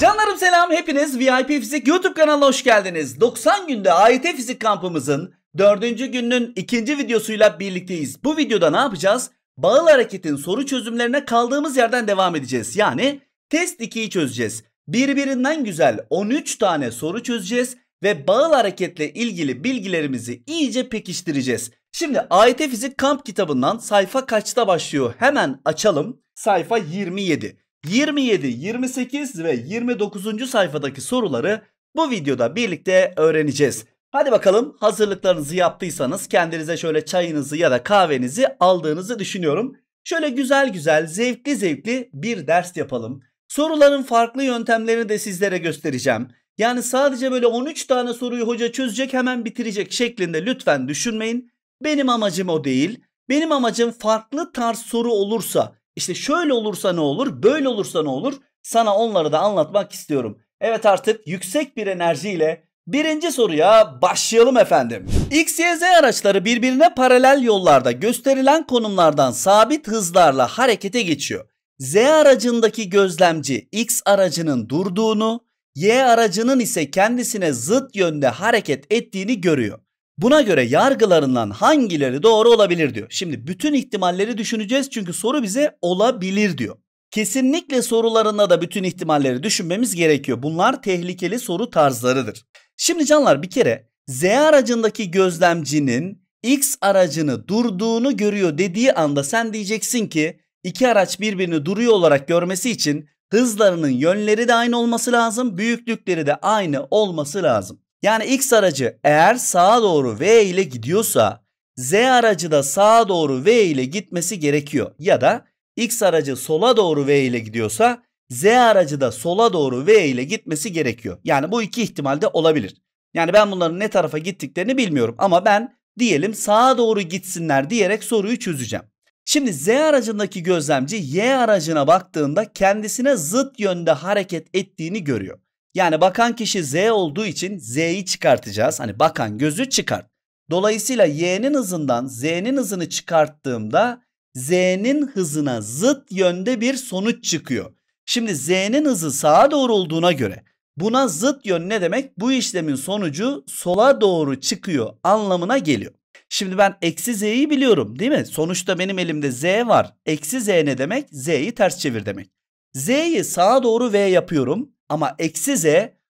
Canlarım selam hepiniz VIP Fizik YouTube kanalına hoş geldiniz. 90 günde AYT Fizik kampımızın 4. gününün 2. videosuyla birlikteyiz. Bu videoda ne yapacağız? Bağıl hareketin soru çözümlerine kaldığımız yerden devam edeceğiz. Yani test 2'yi çözeceğiz. Birbirinden güzel 13 tane soru çözeceğiz ve bağıl hareketle ilgili bilgilerimizi iyice pekiştireceğiz. Şimdi AYT Fizik kamp kitabından sayfa kaçta başlıyor? Hemen açalım. Sayfa 27. 27, 28 ve 29. sayfadaki soruları bu videoda birlikte öğreneceğiz. Hadi bakalım hazırlıklarınızı yaptıysanız kendinize şöyle çayınızı ya da kahvenizi aldığınızı düşünüyorum. Şöyle güzel güzel zevkli zevkli bir ders yapalım. Soruların farklı yöntemlerini de sizlere göstereceğim. Yani sadece böyle 13 tane soruyu hoca çözecek hemen bitirecek şeklinde lütfen düşünmeyin. Benim amacım o değil. Benim amacım farklı tarz soru olursa işte şöyle olursa ne olur, böyle olursa ne olur? Sana onları da anlatmak istiyorum. Evet artık yüksek bir enerjiyle birinci soruya başlayalım efendim. X, Y, Z araçları birbirine paralel yollarda gösterilen konumlardan sabit hızlarla harekete geçiyor. Z aracındaki gözlemci X aracının durduğunu, Y aracının ise kendisine zıt yönde hareket ettiğini görüyor. Buna göre yargılarından hangileri doğru olabilir diyor. Şimdi bütün ihtimalleri düşüneceğiz çünkü soru bize olabilir diyor. Kesinlikle sorularında da bütün ihtimalleri düşünmemiz gerekiyor. Bunlar tehlikeli soru tarzlarıdır. Şimdi canlar bir kere Z aracındaki gözlemcinin X aracını durduğunu görüyor dediği anda sen diyeceksin ki iki araç birbirini duruyor olarak görmesi için hızlarının yönleri de aynı olması lazım, büyüklükleri de aynı olması lazım. Yani x aracı eğer sağa doğru v ile gidiyorsa z aracı da sağa doğru v ile gitmesi gerekiyor. Ya da x aracı sola doğru v ile gidiyorsa z aracı da sola doğru v ile gitmesi gerekiyor. Yani bu iki ihtimalde olabilir. Yani ben bunların ne tarafa gittiklerini bilmiyorum ama ben diyelim sağa doğru gitsinler diyerek soruyu çözeceğim. Şimdi Z aracındaki gözlemci Y aracına baktığında kendisine zıt yönde hareket ettiğini görüyor. Yani bakan kişi Z olduğu için Z'yi çıkartacağız. Hani bakan gözü çıkart. Dolayısıyla Y'nin hızından Z'nin hızını çıkarttığımda Z'nin hızına zıt yönde bir sonuç çıkıyor. Şimdi Z'nin hızı sağa doğru olduğuna göre buna zıt yön ne demek? Bu işlemin sonucu sola doğru çıkıyor anlamına geliyor. Şimdi ben eksi z'yi biliyorum değil mi? Sonuçta benim elimde z var. Eksi z ne demek? z'yi ters çevir demek. z'yi sağa doğru v yapıyorum. Ama eksi z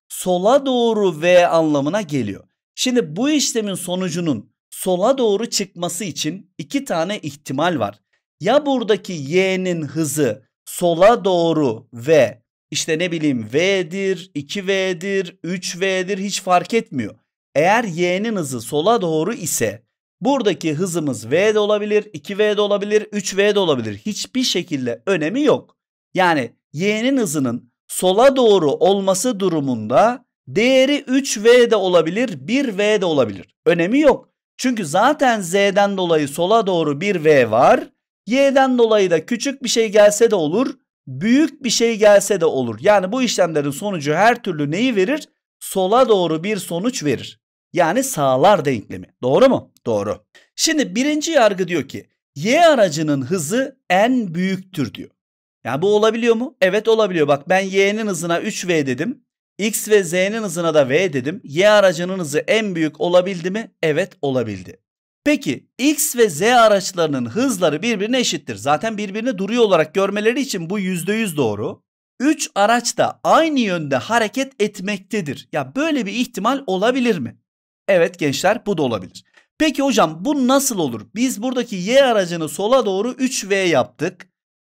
sola doğru v anlamına geliyor. Şimdi bu işlemin sonucunun sola doğru çıkması için iki tane ihtimal var. Ya buradaki y'nin hızı sola doğru v işte ne bileyim v'dir, 2v'dir, 3v'dir hiç fark etmiyor. Eğer y'nin hızı sola doğru ise buradaki hızımız v de olabilir, 2v de olabilir, 3v de olabilir. Hiçbir şekilde önemi yok. Yani y'nin hızının sola doğru olması durumunda değeri 3v de olabilir, 1v de olabilir. Önemi yok. Çünkü zaten z'den dolayı sola doğru 1v var. Y'den dolayı da küçük bir şey gelse de olur, büyük bir şey gelse de olur. Yani bu işlemlerin sonucu her türlü neyi verir? Sola doğru bir sonuç verir. Yani sağlar denklemi. Doğru mu? Doğru. Şimdi birinci yargı diyor ki y aracının hızı en büyüktür diyor. Yani bu olabiliyor mu? Evet olabiliyor. Bak ben y'nin hızına 3v dedim. X ve Z'nin hızına da V dedim. Y aracının hızı en büyük olabildi mi? Evet olabildi. Peki X ve Z araçlarının hızları birbirine eşittir. Zaten birbirini duruyor olarak görmeleri için bu %100 doğru. 3 araç da aynı yönde hareket etmektedir. Ya böyle bir ihtimal olabilir mi? Evet gençler bu da olabilir. Peki hocam bu nasıl olur? Biz buradaki Y aracını sola doğru 3V yaptık.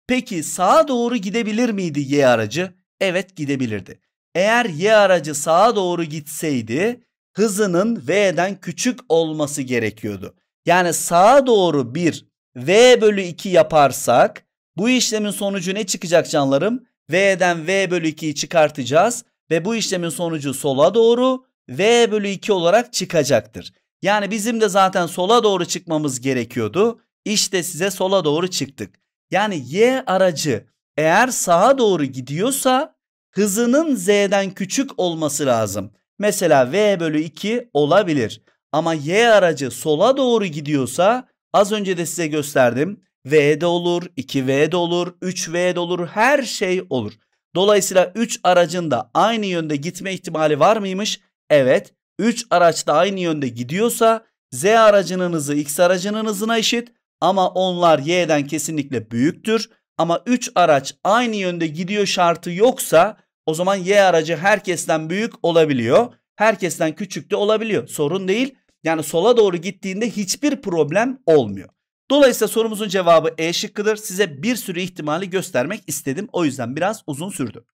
Peki sağa doğru gidebilir miydi Y aracı? Evet gidebilirdi. Eğer Y aracı sağa doğru gitseydi hızının V'den küçük olması gerekiyordu. Yani sağa doğru 1 V bölü 2 yaparsak bu işlemin sonucu ne çıkacak canlarım? V'den V bölü 2'yi çıkartacağız ve bu işlemin sonucu sola doğru V bölü 2 olarak çıkacaktır. Yani bizim de zaten sola doğru çıkmamız gerekiyordu. İşte size sola doğru çıktık. Yani y aracı eğer sağa doğru gidiyorsa hızının z'den küçük olması lazım. Mesela v bölü 2 olabilir. Ama y aracı sola doğru gidiyorsa az önce de size gösterdim. V de olur, 2V de olur, 3V de olur, her şey olur. Dolayısıyla 3 aracın da aynı yönde gitme ihtimali var mıymış? Evet. 3 araç da aynı yönde gidiyorsa Z aracının hızı X aracının hızına eşit. Ama onlar y'den kesinlikle büyüktür. Ama 3 araç aynı yönde gidiyor şartı yoksa o zaman y aracı herkesten büyük olabiliyor. Herkesten küçük de olabiliyor. Sorun değil. Yani sola doğru gittiğinde hiçbir problem olmuyor. Dolayısıyla sorumuzun cevabı E şıkkıdır. Size bir sürü ihtimali göstermek istedim. O yüzden biraz uzun sürdü.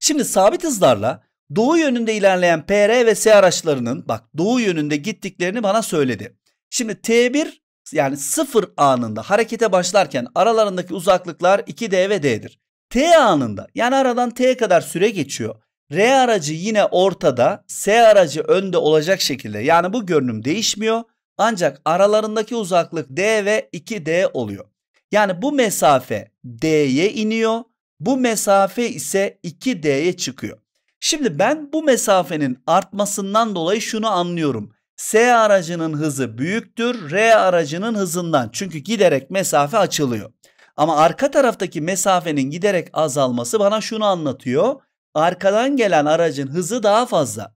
Şimdi sabit hızlarla doğu yönünde ilerleyen PR ve S araçlarının bak doğu yönünde gittiklerini bana söyledi. Şimdi T1 yani sıfır anında harekete başlarken aralarındaki uzaklıklar 2D ve D'dir. T anında yani aradan T kadar süre geçiyor. R aracı yine ortada, S aracı önde olacak şekilde yani bu görünüm değişmiyor. Ancak aralarındaki uzaklık D ve 2D oluyor. Yani bu mesafe D'ye iniyor, bu mesafe ise 2D'ye çıkıyor. Şimdi ben bu mesafenin artmasından dolayı şunu anlıyorum. S aracının hızı büyüktür R aracının hızından. Çünkü giderek mesafe açılıyor. Ama arka taraftaki mesafenin giderek azalması bana şunu anlatıyor. Arkadan gelen aracın hızı daha fazla.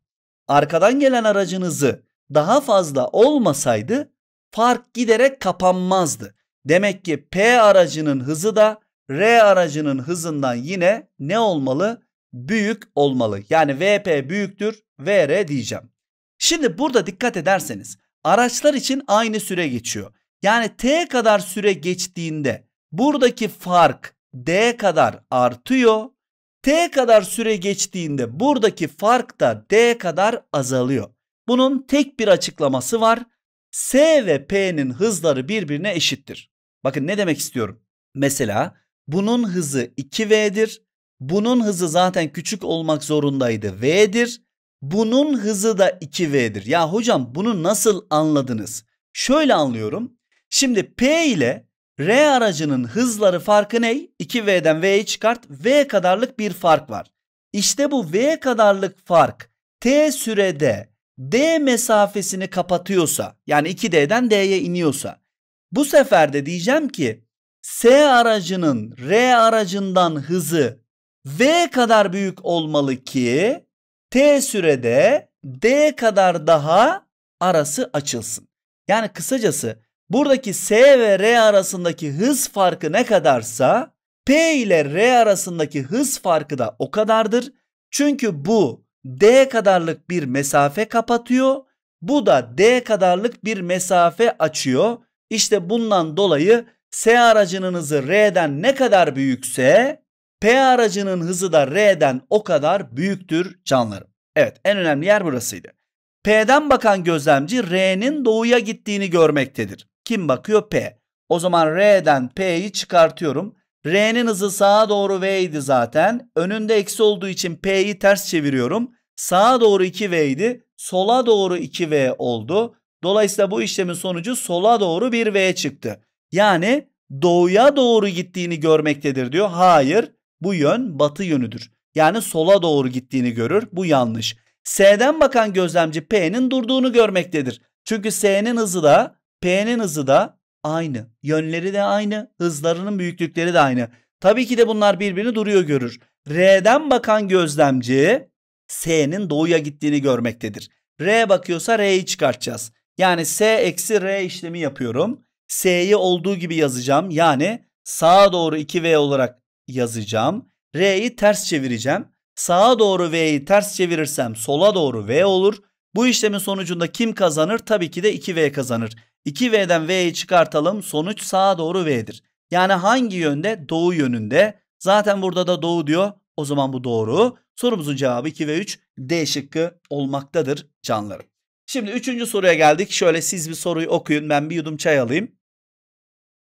Arkadan gelen aracın hızı daha fazla olmasaydı fark giderek kapanmazdı. Demek ki P aracının hızı da R aracının hızından yine ne olmalı? Büyük olmalı. Yani VP büyüktür VR diyeceğim. Şimdi burada dikkat ederseniz araçlar için aynı süre geçiyor. Yani T kadar süre geçtiğinde buradaki fark D kadar artıyor. T kadar süre geçtiğinde buradaki fark da D kadar azalıyor. Bunun tek bir açıklaması var. S ve P'nin hızları birbirine eşittir. Bakın ne demek istiyorum. Mesela bunun hızı 2V'dir. Bunun hızı zaten küçük olmak zorundaydı V'dir. Bunun hızı da 2V'dir. Ya hocam bunu nasıl anladınız? Şöyle anlıyorum. Şimdi P ile R aracının hızları farkı ne? 2V'den V'yi çıkart. V kadarlık bir fark var. İşte bu V kadarlık fark T sürede D mesafesini kapatıyorsa yani 2D'den D'ye iniyorsa bu sefer de diyeceğim ki S aracının R aracından hızı V kadar büyük olmalı ki T sürede D kadar daha arası açılsın. Yani kısacası buradaki S ve R arasındaki hız farkı ne kadarsa P ile R arasındaki hız farkı da o kadardır. Çünkü bu D kadarlık bir mesafe kapatıyor. Bu da D kadarlık bir mesafe açıyor. İşte bundan dolayı S aracınızı R'den ne kadar büyükse P aracının hızı da R'den o kadar büyüktür canlarım. Evet en önemli yer burasıydı. P'den bakan gözlemci R'nin doğuya gittiğini görmektedir. Kim bakıyor? P. O zaman R'den P'yi çıkartıyorum. R'nin hızı sağa doğru V idi zaten. Önünde eksi olduğu için P'yi ters çeviriyorum. Sağa doğru 2V idi. Sola doğru 2V oldu. Dolayısıyla bu işlemin sonucu sola doğru 1V çıktı. Yani doğuya doğru gittiğini görmektedir diyor. Hayır bu yön batı yönüdür. Yani sola doğru gittiğini görür. Bu yanlış. S'den bakan gözlemci P'nin durduğunu görmektedir. Çünkü S'nin hızı da P'nin hızı da aynı. Yönleri de aynı. Hızlarının büyüklükleri de aynı. Tabii ki de bunlar birbirini duruyor görür. R'den bakan gözlemci S'nin doğuya gittiğini görmektedir. R bakıyorsa R'yi çıkartacağız. Yani S eksi R işlemi yapıyorum. S'yi olduğu gibi yazacağım. Yani sağa doğru 2V olarak yazacağım. R'yi ters çevireceğim. Sağa doğru V'yi ters çevirirsem sola doğru V olur. Bu işlemin sonucunda kim kazanır? Tabii ki de 2V kazanır. 2V'den V'yi çıkartalım. Sonuç sağa doğru V'dir. Yani hangi yönde? Doğu yönünde. Zaten burada da doğu diyor. O zaman bu doğru. Sorumuzun cevabı 2 ve 3 D şıkkı olmaktadır canlarım. Şimdi üçüncü soruya geldik. Şöyle siz bir soruyu okuyun ben bir yudum çay alayım.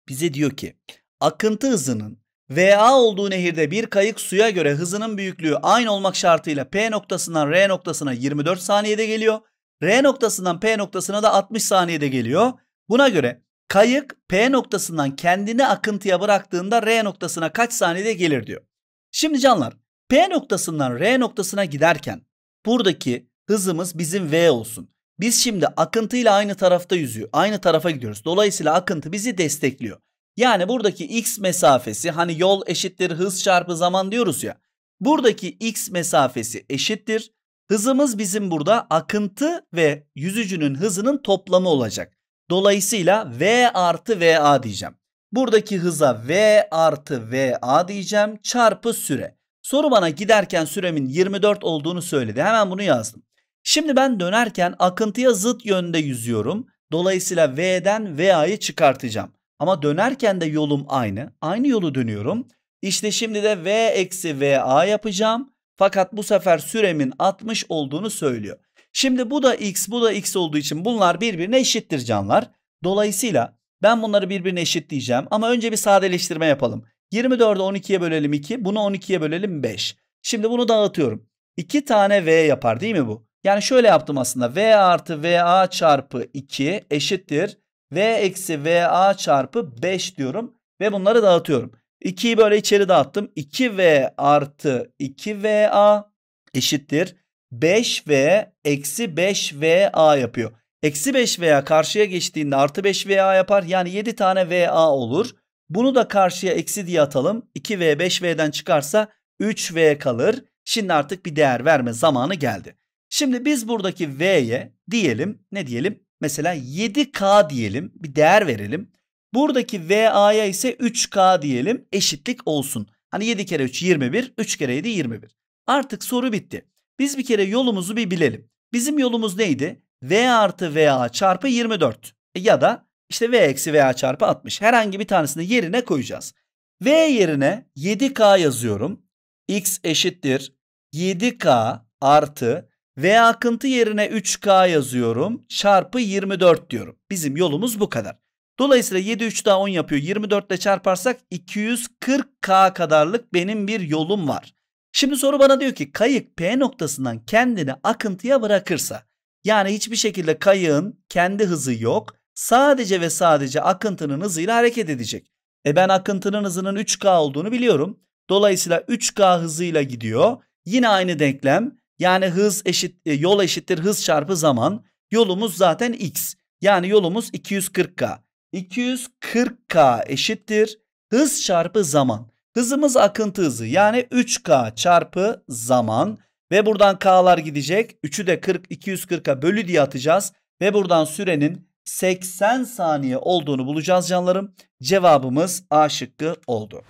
Bize diyor ki akıntı hızının VA olduğu nehirde bir kayık suya göre hızının büyüklüğü aynı olmak şartıyla P noktasından R noktasına 24 saniyede geliyor. R noktasından P noktasına da 60 saniyede geliyor. Buna göre kayık P noktasından kendini akıntıya bıraktığında R noktasına kaç saniyede gelir diyor. Şimdi canlar P noktasından R noktasına giderken buradaki hızımız bizim V olsun. Biz şimdi akıntıyla aynı tarafta yüzüyor. Aynı tarafa gidiyoruz. Dolayısıyla akıntı bizi destekliyor. Yani buradaki x mesafesi hani yol eşittir hız çarpı zaman diyoruz ya. Buradaki x mesafesi eşittir. Hızımız bizim burada akıntı ve yüzücünün hızının toplamı olacak. Dolayısıyla v artı va diyeceğim. Buradaki hıza v artı va diyeceğim çarpı süre. Soru bana giderken süremin 24 olduğunu söyledi. Hemen bunu yazdım. Şimdi ben dönerken akıntıya zıt yönde yüzüyorum. Dolayısıyla V'den VA'yı çıkartacağım. Ama dönerken de yolum aynı. Aynı yolu dönüyorum. İşte şimdi de V eksi VA yapacağım. Fakat bu sefer süremin 60 olduğunu söylüyor. Şimdi bu da X bu da X olduğu için bunlar birbirine eşittir canlar. Dolayısıyla ben bunları birbirine eşitleyeceğim. Ama önce bir sadeleştirme yapalım. 24'ü 12'ye bölelim 2. Bunu 12'ye bölelim 5. Şimdi bunu dağıtıyorum. 2 tane V yapar değil mi bu? Yani şöyle yaptım aslında. V artı VA çarpı 2 eşittir. V eksi VA çarpı 5 diyorum. Ve bunları dağıtıyorum. 2'yi böyle içeri dağıttım. 2V artı 2VA eşittir. 5V eksi 5VA yapıyor. Eksi 5 VA karşıya geçtiğinde artı 5 VA yapar. Yani 7 tane VA olur. Bunu da karşıya eksi diye atalım. 2V 5V'den çıkarsa 3V kalır. Şimdi artık bir değer verme zamanı geldi. Şimdi biz buradaki V'ye diyelim ne diyelim? Mesela 7K diyelim bir değer verelim. Buradaki VA'ya ise 3K diyelim eşitlik olsun. Hani 7 kere 3 21 3 kere 7 21. Artık soru bitti. Biz bir kere yolumuzu bir bilelim. Bizim yolumuz neydi? V artı VA çarpı 24 e, ya da işte V eksi VA çarpı 60 herhangi bir tanesini yerine koyacağız. V yerine 7K yazıyorum. X eşittir 7K artı V akıntı yerine 3K yazıyorum. Çarpı 24 diyorum. Bizim yolumuz bu kadar. Dolayısıyla 7 3 daha 10 yapıyor. 24 ile çarparsak 240K kadarlık benim bir yolum var. Şimdi soru bana diyor ki kayık P noktasından kendini akıntıya bırakırsa yani hiçbir şekilde kayığın kendi hızı yok. Sadece ve sadece akıntının hızıyla hareket edecek. E ben akıntının hızının 3K olduğunu biliyorum. Dolayısıyla 3K hızıyla gidiyor. Yine aynı denklem yani hız eşit e, yol eşittir hız çarpı zaman. Yolumuz zaten x. Yani yolumuz 240k. 240k eşittir hız çarpı zaman. Hızımız akıntı hızı yani 3k çarpı zaman ve buradan k'lar gidecek. 3'ü de 40 240'a bölü diye atacağız ve buradan sürenin 80 saniye olduğunu bulacağız canlarım. Cevabımız A şıkkı oldu.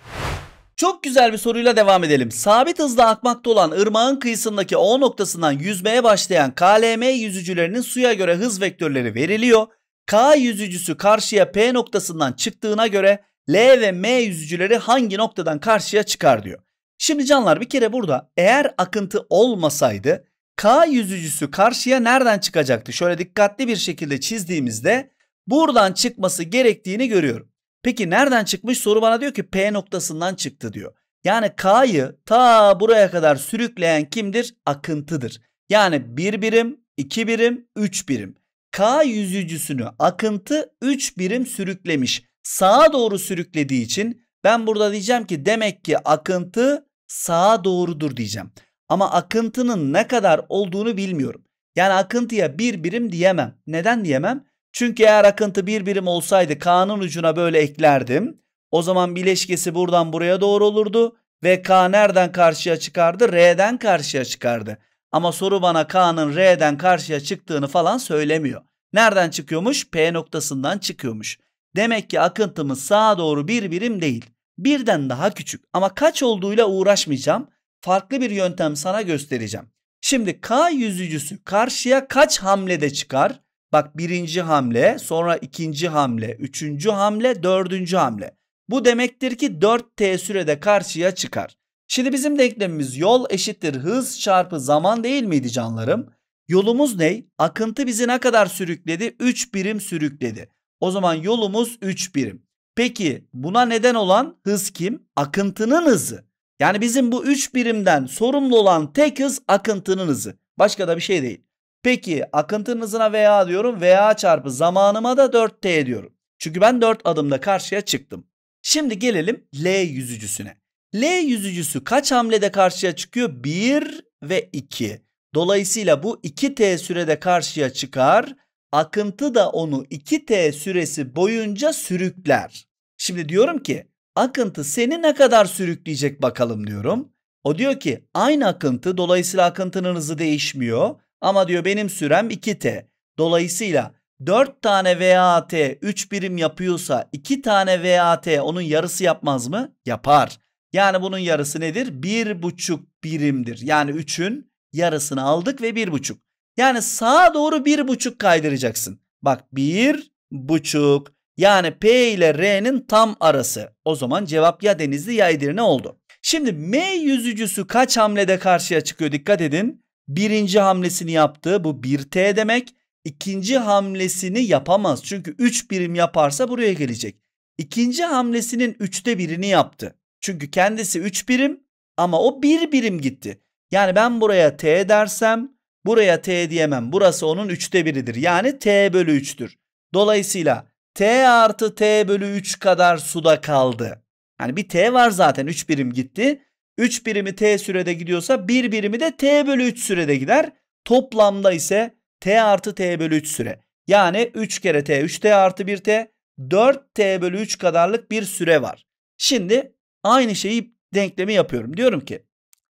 Çok güzel bir soruyla devam edelim. Sabit hızla akmakta olan ırmağın kıyısındaki O noktasından yüzmeye başlayan KLM yüzücülerinin suya göre hız vektörleri veriliyor. K yüzücüsü karşıya P noktasından çıktığına göre L ve M yüzücüleri hangi noktadan karşıya çıkar diyor. Şimdi canlar bir kere burada eğer akıntı olmasaydı K yüzücüsü karşıya nereden çıkacaktı? Şöyle dikkatli bir şekilde çizdiğimizde buradan çıkması gerektiğini görüyorum. Peki nereden çıkmış? Soru bana diyor ki P noktasından çıktı diyor. Yani K'yı ta buraya kadar sürükleyen kimdir? Akıntıdır. Yani bir birim, iki birim, üç birim. K yüzücüsünü akıntı 3 birim sürüklemiş. Sağa doğru sürüklediği için ben burada diyeceğim ki demek ki akıntı sağa doğrudur diyeceğim. Ama akıntının ne kadar olduğunu bilmiyorum. Yani akıntıya bir birim diyemem. Neden diyemem? Çünkü eğer akıntı bir birim olsaydı K'nın ucuna böyle eklerdim. O zaman bileşkesi buradan buraya doğru olurdu. Ve K nereden karşıya çıkardı? R'den karşıya çıkardı. Ama soru bana K'nın R'den karşıya çıktığını falan söylemiyor. Nereden çıkıyormuş? P noktasından çıkıyormuş. Demek ki akıntımız sağa doğru bir birim değil. Birden daha küçük ama kaç olduğuyla uğraşmayacağım. Farklı bir yöntem sana göstereceğim. Şimdi K yüzücüsü karşıya kaç hamlede çıkar? Bak birinci hamle, sonra ikinci hamle, üçüncü hamle, dördüncü hamle. Bu demektir ki 4 t sürede karşıya çıkar. Şimdi bizim denklemimiz yol eşittir hız çarpı zaman değil miydi canlarım? Yolumuz ne? Akıntı bizi ne kadar sürükledi? 3 birim sürükledi. O zaman yolumuz 3 birim. Peki buna neden olan hız kim? Akıntının hızı. Yani bizim bu 3 birimden sorumlu olan tek hız akıntının hızı. Başka da bir şey değil. Peki akıntının hızına VA diyorum. VA çarpı zamanıma da 4T diyorum. Çünkü ben 4 adımda karşıya çıktım. Şimdi gelelim L yüzücüsüne. L yüzücüsü kaç hamlede karşıya çıkıyor? 1 ve 2. Dolayısıyla bu 2T sürede karşıya çıkar. Akıntı da onu 2T süresi boyunca sürükler. Şimdi diyorum ki akıntı seni ne kadar sürükleyecek bakalım diyorum. O diyor ki aynı akıntı dolayısıyla akıntının hızı değişmiyor. Ama diyor benim sürem 2T. Dolayısıyla 4 tane VAT 3 birim yapıyorsa 2 tane VAT onun yarısı yapmaz mı? Yapar. Yani bunun yarısı nedir? 1,5 birimdir. Yani 3'ün yarısını aldık ve 1,5. Yani sağa doğru 1,5 kaydıracaksın. Bak 1,5 yani P ile R'nin tam arası. O zaman cevap ya Denizli ya Edirne oldu. Şimdi M yüzücüsü kaç hamlede karşıya çıkıyor dikkat edin birinci hamlesini yaptı. Bu 1T demek. İkinci hamlesini yapamaz. Çünkü 3 birim yaparsa buraya gelecek. İkinci hamlesinin 3'te birini yaptı. Çünkü kendisi 3 birim ama o 1 bir birim gitti. Yani ben buraya T dersem buraya T diyemem. Burası onun 3'te biridir Yani T bölü 3'tür. Dolayısıyla T artı T bölü 3 kadar suda kaldı. Yani bir T var zaten 3 birim gitti. 3 birimi t sürede gidiyorsa 1 birimi de t bölü 3 sürede gider. Toplamda ise t artı t bölü 3 süre. Yani 3 kere t 3t artı 1t 4t bölü 3 kadarlık bir süre var. Şimdi aynı şeyi denklemi yapıyorum. Diyorum ki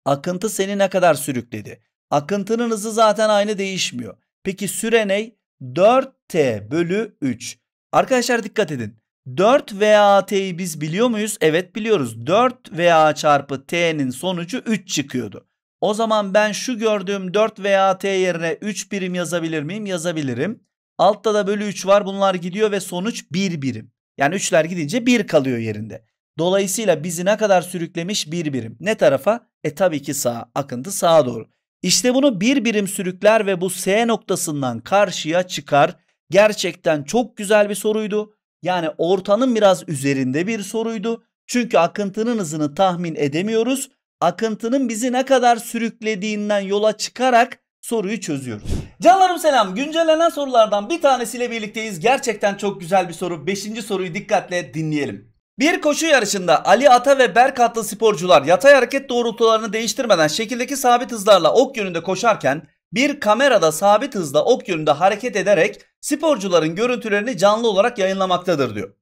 akıntı seni ne kadar sürükledi? Akıntının hızı zaten aynı değişmiyor. Peki süre ne? 4t bölü 3. Arkadaşlar dikkat edin. 4 VAT'yi biz biliyor muyuz? Evet biliyoruz. 4 VA çarpı T'nin sonucu 3 çıkıyordu. O zaman ben şu gördüğüm 4 VAT yerine 3 birim yazabilir miyim? Yazabilirim. Altta da bölü 3 var. Bunlar gidiyor ve sonuç 1 birim. Yani 3'ler gidince 1 kalıyor yerinde. Dolayısıyla bizi ne kadar sürüklemiş? 1 birim. Ne tarafa? E tabii ki sağa. Akıntı sağa doğru. İşte bunu bir birim sürükler ve bu S noktasından karşıya çıkar. Gerçekten çok güzel bir soruydu yani ortanın biraz üzerinde bir soruydu. Çünkü akıntının hızını tahmin edemiyoruz. Akıntının bizi ne kadar sürüklediğinden yola çıkarak soruyu çözüyoruz. Canlarım selam. Güncellenen sorulardan bir tanesiyle birlikteyiz. Gerçekten çok güzel bir soru. Beşinci soruyu dikkatle dinleyelim. Bir koşu yarışında Ali Ata ve Berk adlı sporcular yatay hareket doğrultularını değiştirmeden şekildeki sabit hızlarla ok yönünde koşarken bir kamerada sabit hızda ok yönünde hareket ederek sporcuların görüntülerini canlı olarak yayınlamaktadır diyor.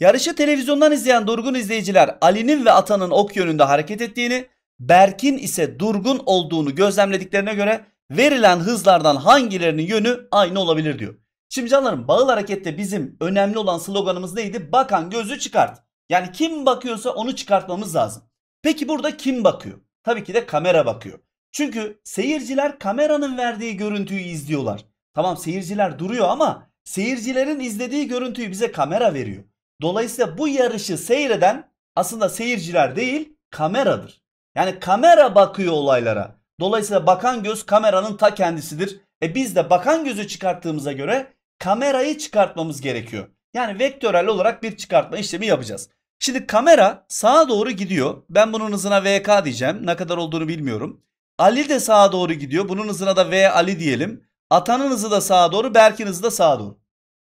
Yarışı televizyondan izleyen durgun izleyiciler Ali'nin ve Atan'ın ok yönünde hareket ettiğini, Berk'in ise durgun olduğunu gözlemlediklerine göre verilen hızlardan hangilerinin yönü aynı olabilir diyor. Şimdi canlarım bağıl harekette bizim önemli olan sloganımız neydi? Bakan gözü çıkart. Yani kim bakıyorsa onu çıkartmamız lazım. Peki burada kim bakıyor? Tabii ki de kamera bakıyor. Çünkü seyirciler kameranın verdiği görüntüyü izliyorlar. Tamam seyirciler duruyor ama seyircilerin izlediği görüntüyü bize kamera veriyor. Dolayısıyla bu yarışı seyreden aslında seyirciler değil kameradır. Yani kamera bakıyor olaylara. Dolayısıyla bakan göz kameranın ta kendisidir. E biz de bakan gözü çıkarttığımıza göre kamerayı çıkartmamız gerekiyor. Yani vektörel olarak bir çıkartma işlemi yapacağız. Şimdi kamera sağa doğru gidiyor. Ben bunun hızına VK diyeceğim. Ne kadar olduğunu bilmiyorum. Ali de sağa doğru gidiyor. Bunun hızına da V Ali diyelim. Atanın hızı da sağa doğru, Berk'in hızı da sağa doğru.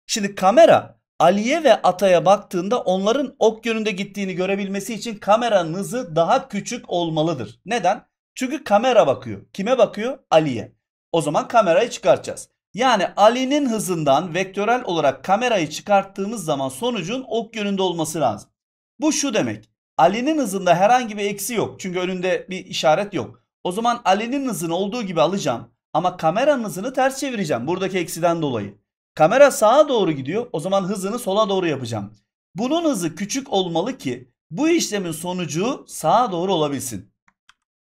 Şimdi kamera Ali'ye ve Ata'ya baktığında onların ok yönünde gittiğini görebilmesi için kameranın hızı daha küçük olmalıdır. Neden? Çünkü kamera bakıyor. Kime bakıyor? Ali'ye. O zaman kamerayı çıkartacağız. Yani Ali'nin hızından vektörel olarak kamerayı çıkarttığımız zaman sonucun ok yönünde olması lazım. Bu şu demek. Ali'nin hızında herhangi bir eksi yok. Çünkü önünde bir işaret yok. O zaman Ali'nin hızını olduğu gibi alacağım. Ama kameranın hızını ters çevireceğim. Buradaki eksiden dolayı. Kamera sağa doğru gidiyor. O zaman hızını sola doğru yapacağım. Bunun hızı küçük olmalı ki bu işlemin sonucu sağa doğru olabilsin.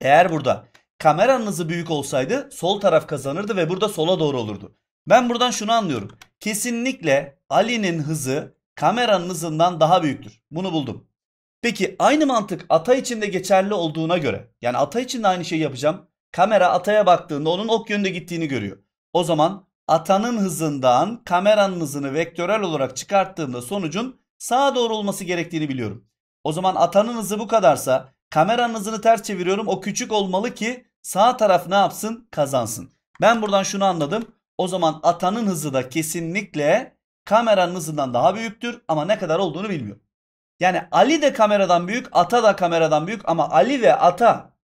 Eğer burada kameranın hızı büyük olsaydı sol taraf kazanırdı ve burada sola doğru olurdu. Ben buradan şunu anlıyorum. Kesinlikle Ali'nin hızı kameranın hızından daha büyüktür. Bunu buldum. Peki aynı mantık ata için de geçerli olduğuna göre yani ata için de aynı şeyi yapacağım. Kamera ataya baktığında onun ok yönünde gittiğini görüyor. O zaman atanın hızından kameranın hızını vektörel olarak çıkarttığımda sonucun sağa doğru olması gerektiğini biliyorum. O zaman atanın hızı bu kadarsa kameranın hızını ters çeviriyorum. O küçük olmalı ki sağ taraf ne yapsın? Kazansın. Ben buradan şunu anladım. O zaman atanın hızı da kesinlikle kameranın hızından daha büyüktür ama ne kadar olduğunu bilmiyorum. Yani Ali de kameradan büyük, ata da kameradan büyük ama Ali ve ata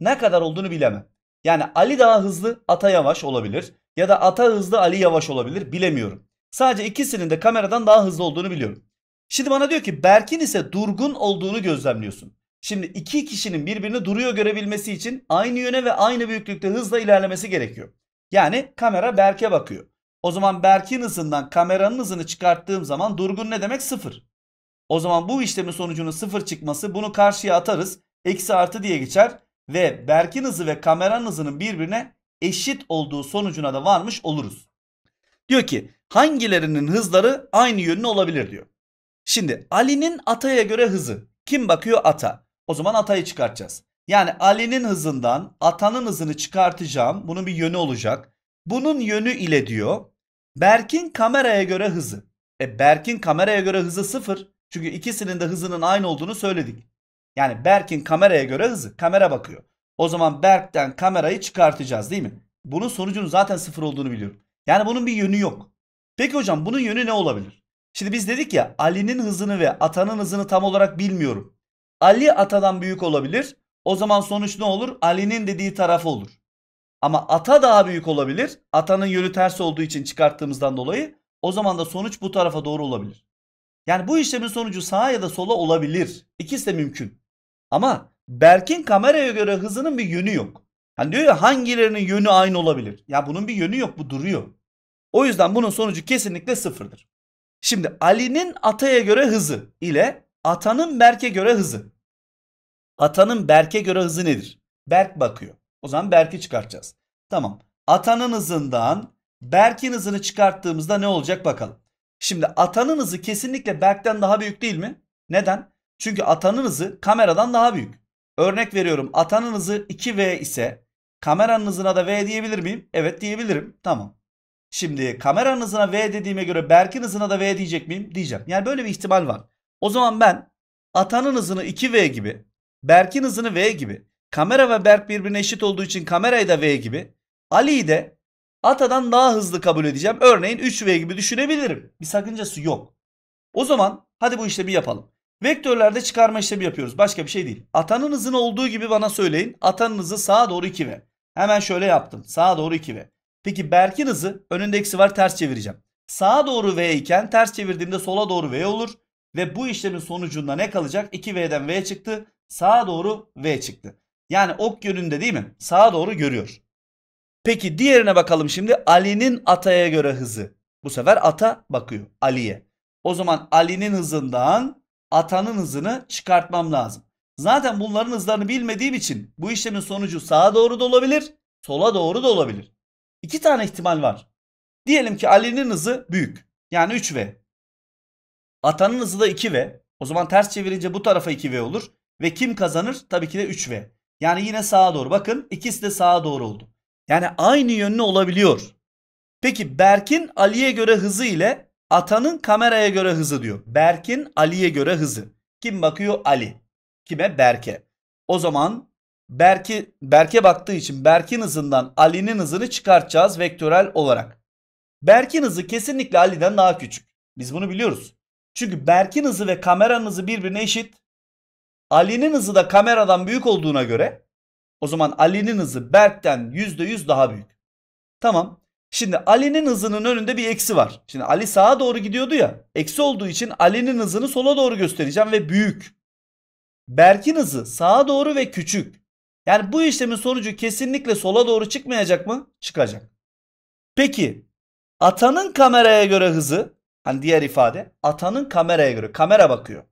ne kadar olduğunu bilemem. Yani Ali daha hızlı, ata yavaş olabilir ya da ata hızlı, Ali yavaş olabilir bilemiyorum. Sadece ikisinin de kameradan daha hızlı olduğunu biliyorum. Şimdi bana diyor ki Berk'in ise durgun olduğunu gözlemliyorsun. Şimdi iki kişinin birbirini duruyor görebilmesi için aynı yöne ve aynı büyüklükte hızla ilerlemesi gerekiyor. Yani kamera Berk'e bakıyor. O zaman Berk'in hızından kameranın hızını çıkarttığım zaman durgun ne demek? Sıfır. O zaman bu işlemin sonucunun sıfır çıkması bunu karşıya atarız. Eksi artı diye geçer ve Berk'in hızı ve kameranın hızının birbirine eşit olduğu sonucuna da varmış oluruz. Diyor ki hangilerinin hızları aynı yönlü olabilir diyor. Şimdi Ali'nin Atay'a göre hızı. Kim bakıyor? Ata. O zaman Atay'ı çıkartacağız. Yani Ali'nin hızından Ata'nın hızını çıkartacağım. Bunun bir yönü olacak. Bunun yönü ile diyor. Berk'in kameraya göre hızı. E Berk'in kameraya göre hızı sıfır. Çünkü ikisinin de hızının aynı olduğunu söyledik. Yani Berk'in kameraya göre hızı. Kamera bakıyor. O zaman Berk'ten kamerayı çıkartacağız değil mi? Bunun sonucunun zaten sıfır olduğunu biliyorum. Yani bunun bir yönü yok. Peki hocam bunun yönü ne olabilir? Şimdi biz dedik ya Ali'nin hızını ve Atan'ın hızını tam olarak bilmiyorum. Ali Ata'dan büyük olabilir. O zaman sonuç ne olur? Ali'nin dediği tarafı olur. Ama Ata daha büyük olabilir. Atanın yönü ters olduğu için çıkarttığımızdan dolayı. O zaman da sonuç bu tarafa doğru olabilir. Yani bu işlemin sonucu sağa ya da sola olabilir. İkisi de mümkün. Ama Berk'in kameraya göre hızının bir yönü yok. Hani diyor ya hangilerinin yönü aynı olabilir. Ya bunun bir yönü yok bu duruyor. O yüzden bunun sonucu kesinlikle sıfırdır. Şimdi Ali'nin Ata'ya göre hızı ile Atanın Berk'e göre hızı. Atanın Berk'e göre hızı nedir? Berk bakıyor. O zaman Berk'i çıkartacağız. Tamam. Atanın hızından Berk'in hızını çıkarttığımızda ne olacak bakalım. Şimdi atanın hızı kesinlikle Berk'ten daha büyük değil mi? Neden? Çünkü atanın hızı kameradan daha büyük. Örnek veriyorum atanın hızı 2V ise kameranın hızına da V diyebilir miyim? Evet diyebilirim. Tamam. Şimdi kameranın hızına V dediğime göre Berk'in hızına da V diyecek miyim? Diyeceğim. Yani böyle bir ihtimal var. O zaman ben atanın hızını 2V gibi, Berk'in hızını V gibi, kamera ve Berk birbirine eşit olduğu için kamerayı da V gibi, Ali'yi de Atadan daha hızlı kabul edeceğim. Örneğin 3V gibi düşünebilirim. Bir sakıncası yok. O zaman hadi bu işlemi yapalım. Vektörlerde çıkarma işlemi yapıyoruz. Başka bir şey değil. Atanın hızını olduğu gibi bana söyleyin. Atanın hızı sağa doğru 2V. Hemen şöyle yaptım. Sağa doğru 2V. Peki Berk'in hızı önünde eksi var ters çevireceğim. Sağa doğru V iken ters çevirdiğimde sola doğru V olur. Ve bu işlemin sonucunda ne kalacak? 2V'den V çıktı. Sağa doğru V çıktı. Yani ok yönünde değil mi? Sağa doğru görüyor. Peki diğerine bakalım şimdi. Ali'nin Ata'ya göre hızı. Bu sefer Ata bakıyor Ali'ye. O zaman Ali'nin hızından Ata'nın hızını çıkartmam lazım. Zaten bunların hızlarını bilmediğim için bu işlemin sonucu sağa doğru da olabilir, sola doğru da olabilir. İki tane ihtimal var. Diyelim ki Ali'nin hızı büyük. Yani 3V. Atanın hızı da 2V. O zaman ters çevirince bu tarafa 2V olur. Ve kim kazanır? Tabii ki de 3V. Yani yine sağa doğru. Bakın ikisi de sağa doğru oldu. Yani aynı yönlü olabiliyor. Peki Berk'in Ali'ye göre hızı ile Atan'ın kameraya göre hızı diyor. Berk'in Ali'ye göre hızı. Kim bakıyor? Ali. Kime? Berk'e. O zaman Berk'i Berk'e baktığı için Berk'in hızından Ali'nin hızını çıkartacağız vektörel olarak. Berk'in hızı kesinlikle Ali'den daha küçük. Biz bunu biliyoruz. Çünkü Berk'in hızı ve kameranın hızı birbirine eşit. Ali'nin hızı da kameradan büyük olduğuna göre o zaman Ali'nin hızı Berk'ten %100 daha büyük. Tamam. Şimdi Ali'nin hızının önünde bir eksi var. Şimdi Ali sağa doğru gidiyordu ya. Eksi olduğu için Ali'nin hızını sola doğru göstereceğim ve büyük. Berk'in hızı sağa doğru ve küçük. Yani bu işlemin sonucu kesinlikle sola doğru çıkmayacak mı? Çıkacak. Peki atanın kameraya göre hızı hani diğer ifade atanın kameraya göre kamera bakıyor.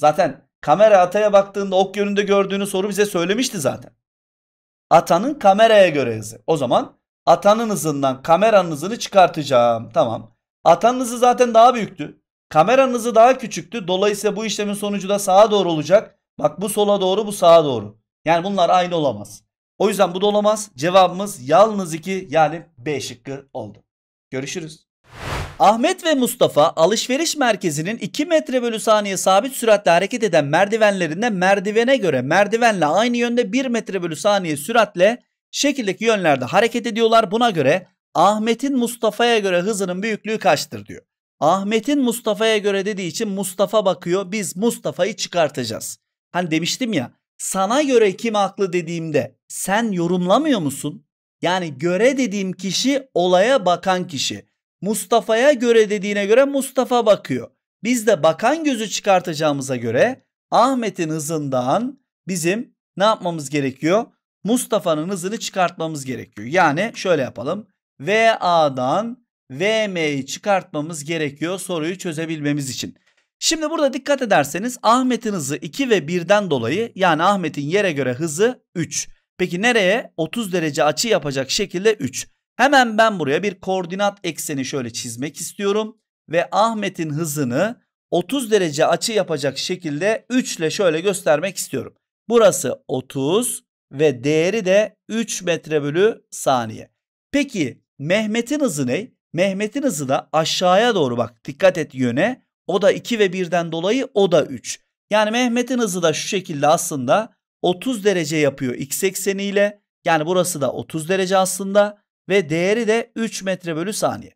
Zaten kamera ataya baktığında ok yönünde gördüğünü soru bize söylemişti zaten. Atanın kameraya göre hızı. O zaman atanın hızından kameranın hızını çıkartacağım. Tamam. Atanın hızı zaten daha büyüktü. Kameranın hızı daha küçüktü. Dolayısıyla bu işlemin sonucu da sağa doğru olacak. Bak bu sola doğru bu sağa doğru. Yani bunlar aynı olamaz. O yüzden bu da olamaz. Cevabımız yalnız 2 yani B şıkkı oldu. Görüşürüz. Ahmet ve Mustafa alışveriş merkezinin 2 metre bölü saniye sabit süratle hareket eden merdivenlerinde merdivene göre merdivenle aynı yönde 1 metre bölü saniye süratle şekildeki yönlerde hareket ediyorlar. Buna göre Ahmet'in Mustafa'ya göre hızının büyüklüğü kaçtır diyor. Ahmet'in Mustafa'ya göre dediği için Mustafa bakıyor. Biz Mustafa'yı çıkartacağız. Hani demiştim ya sana göre kim haklı dediğimde sen yorumlamıyor musun? Yani göre dediğim kişi olaya bakan kişi. Mustafa'ya göre dediğine göre Mustafa bakıyor. Biz de bakan gözü çıkartacağımıza göre Ahmet'in hızından bizim ne yapmamız gerekiyor? Mustafa'nın hızını çıkartmamız gerekiyor. Yani şöyle yapalım. VA'dan VM'yi çıkartmamız gerekiyor soruyu çözebilmemiz için. Şimdi burada dikkat ederseniz Ahmet'in hızı 2 ve 1'den dolayı yani Ahmet'in yere göre hızı 3. Peki nereye? 30 derece açı yapacak şekilde 3. Hemen ben buraya bir koordinat ekseni şöyle çizmek istiyorum. Ve Ahmet'in hızını 30 derece açı yapacak şekilde 3 ile şöyle göstermek istiyorum. Burası 30 ve değeri de 3 metre bölü saniye. Peki Mehmet'in hızı ne? Mehmet'in hızı da aşağıya doğru bak dikkat et yöne. O da 2 ve 1'den dolayı o da 3. Yani Mehmet'in hızı da şu şekilde aslında 30 derece yapıyor x ekseniyle. Yani burası da 30 derece aslında ve değeri de 3 metre bölü saniye.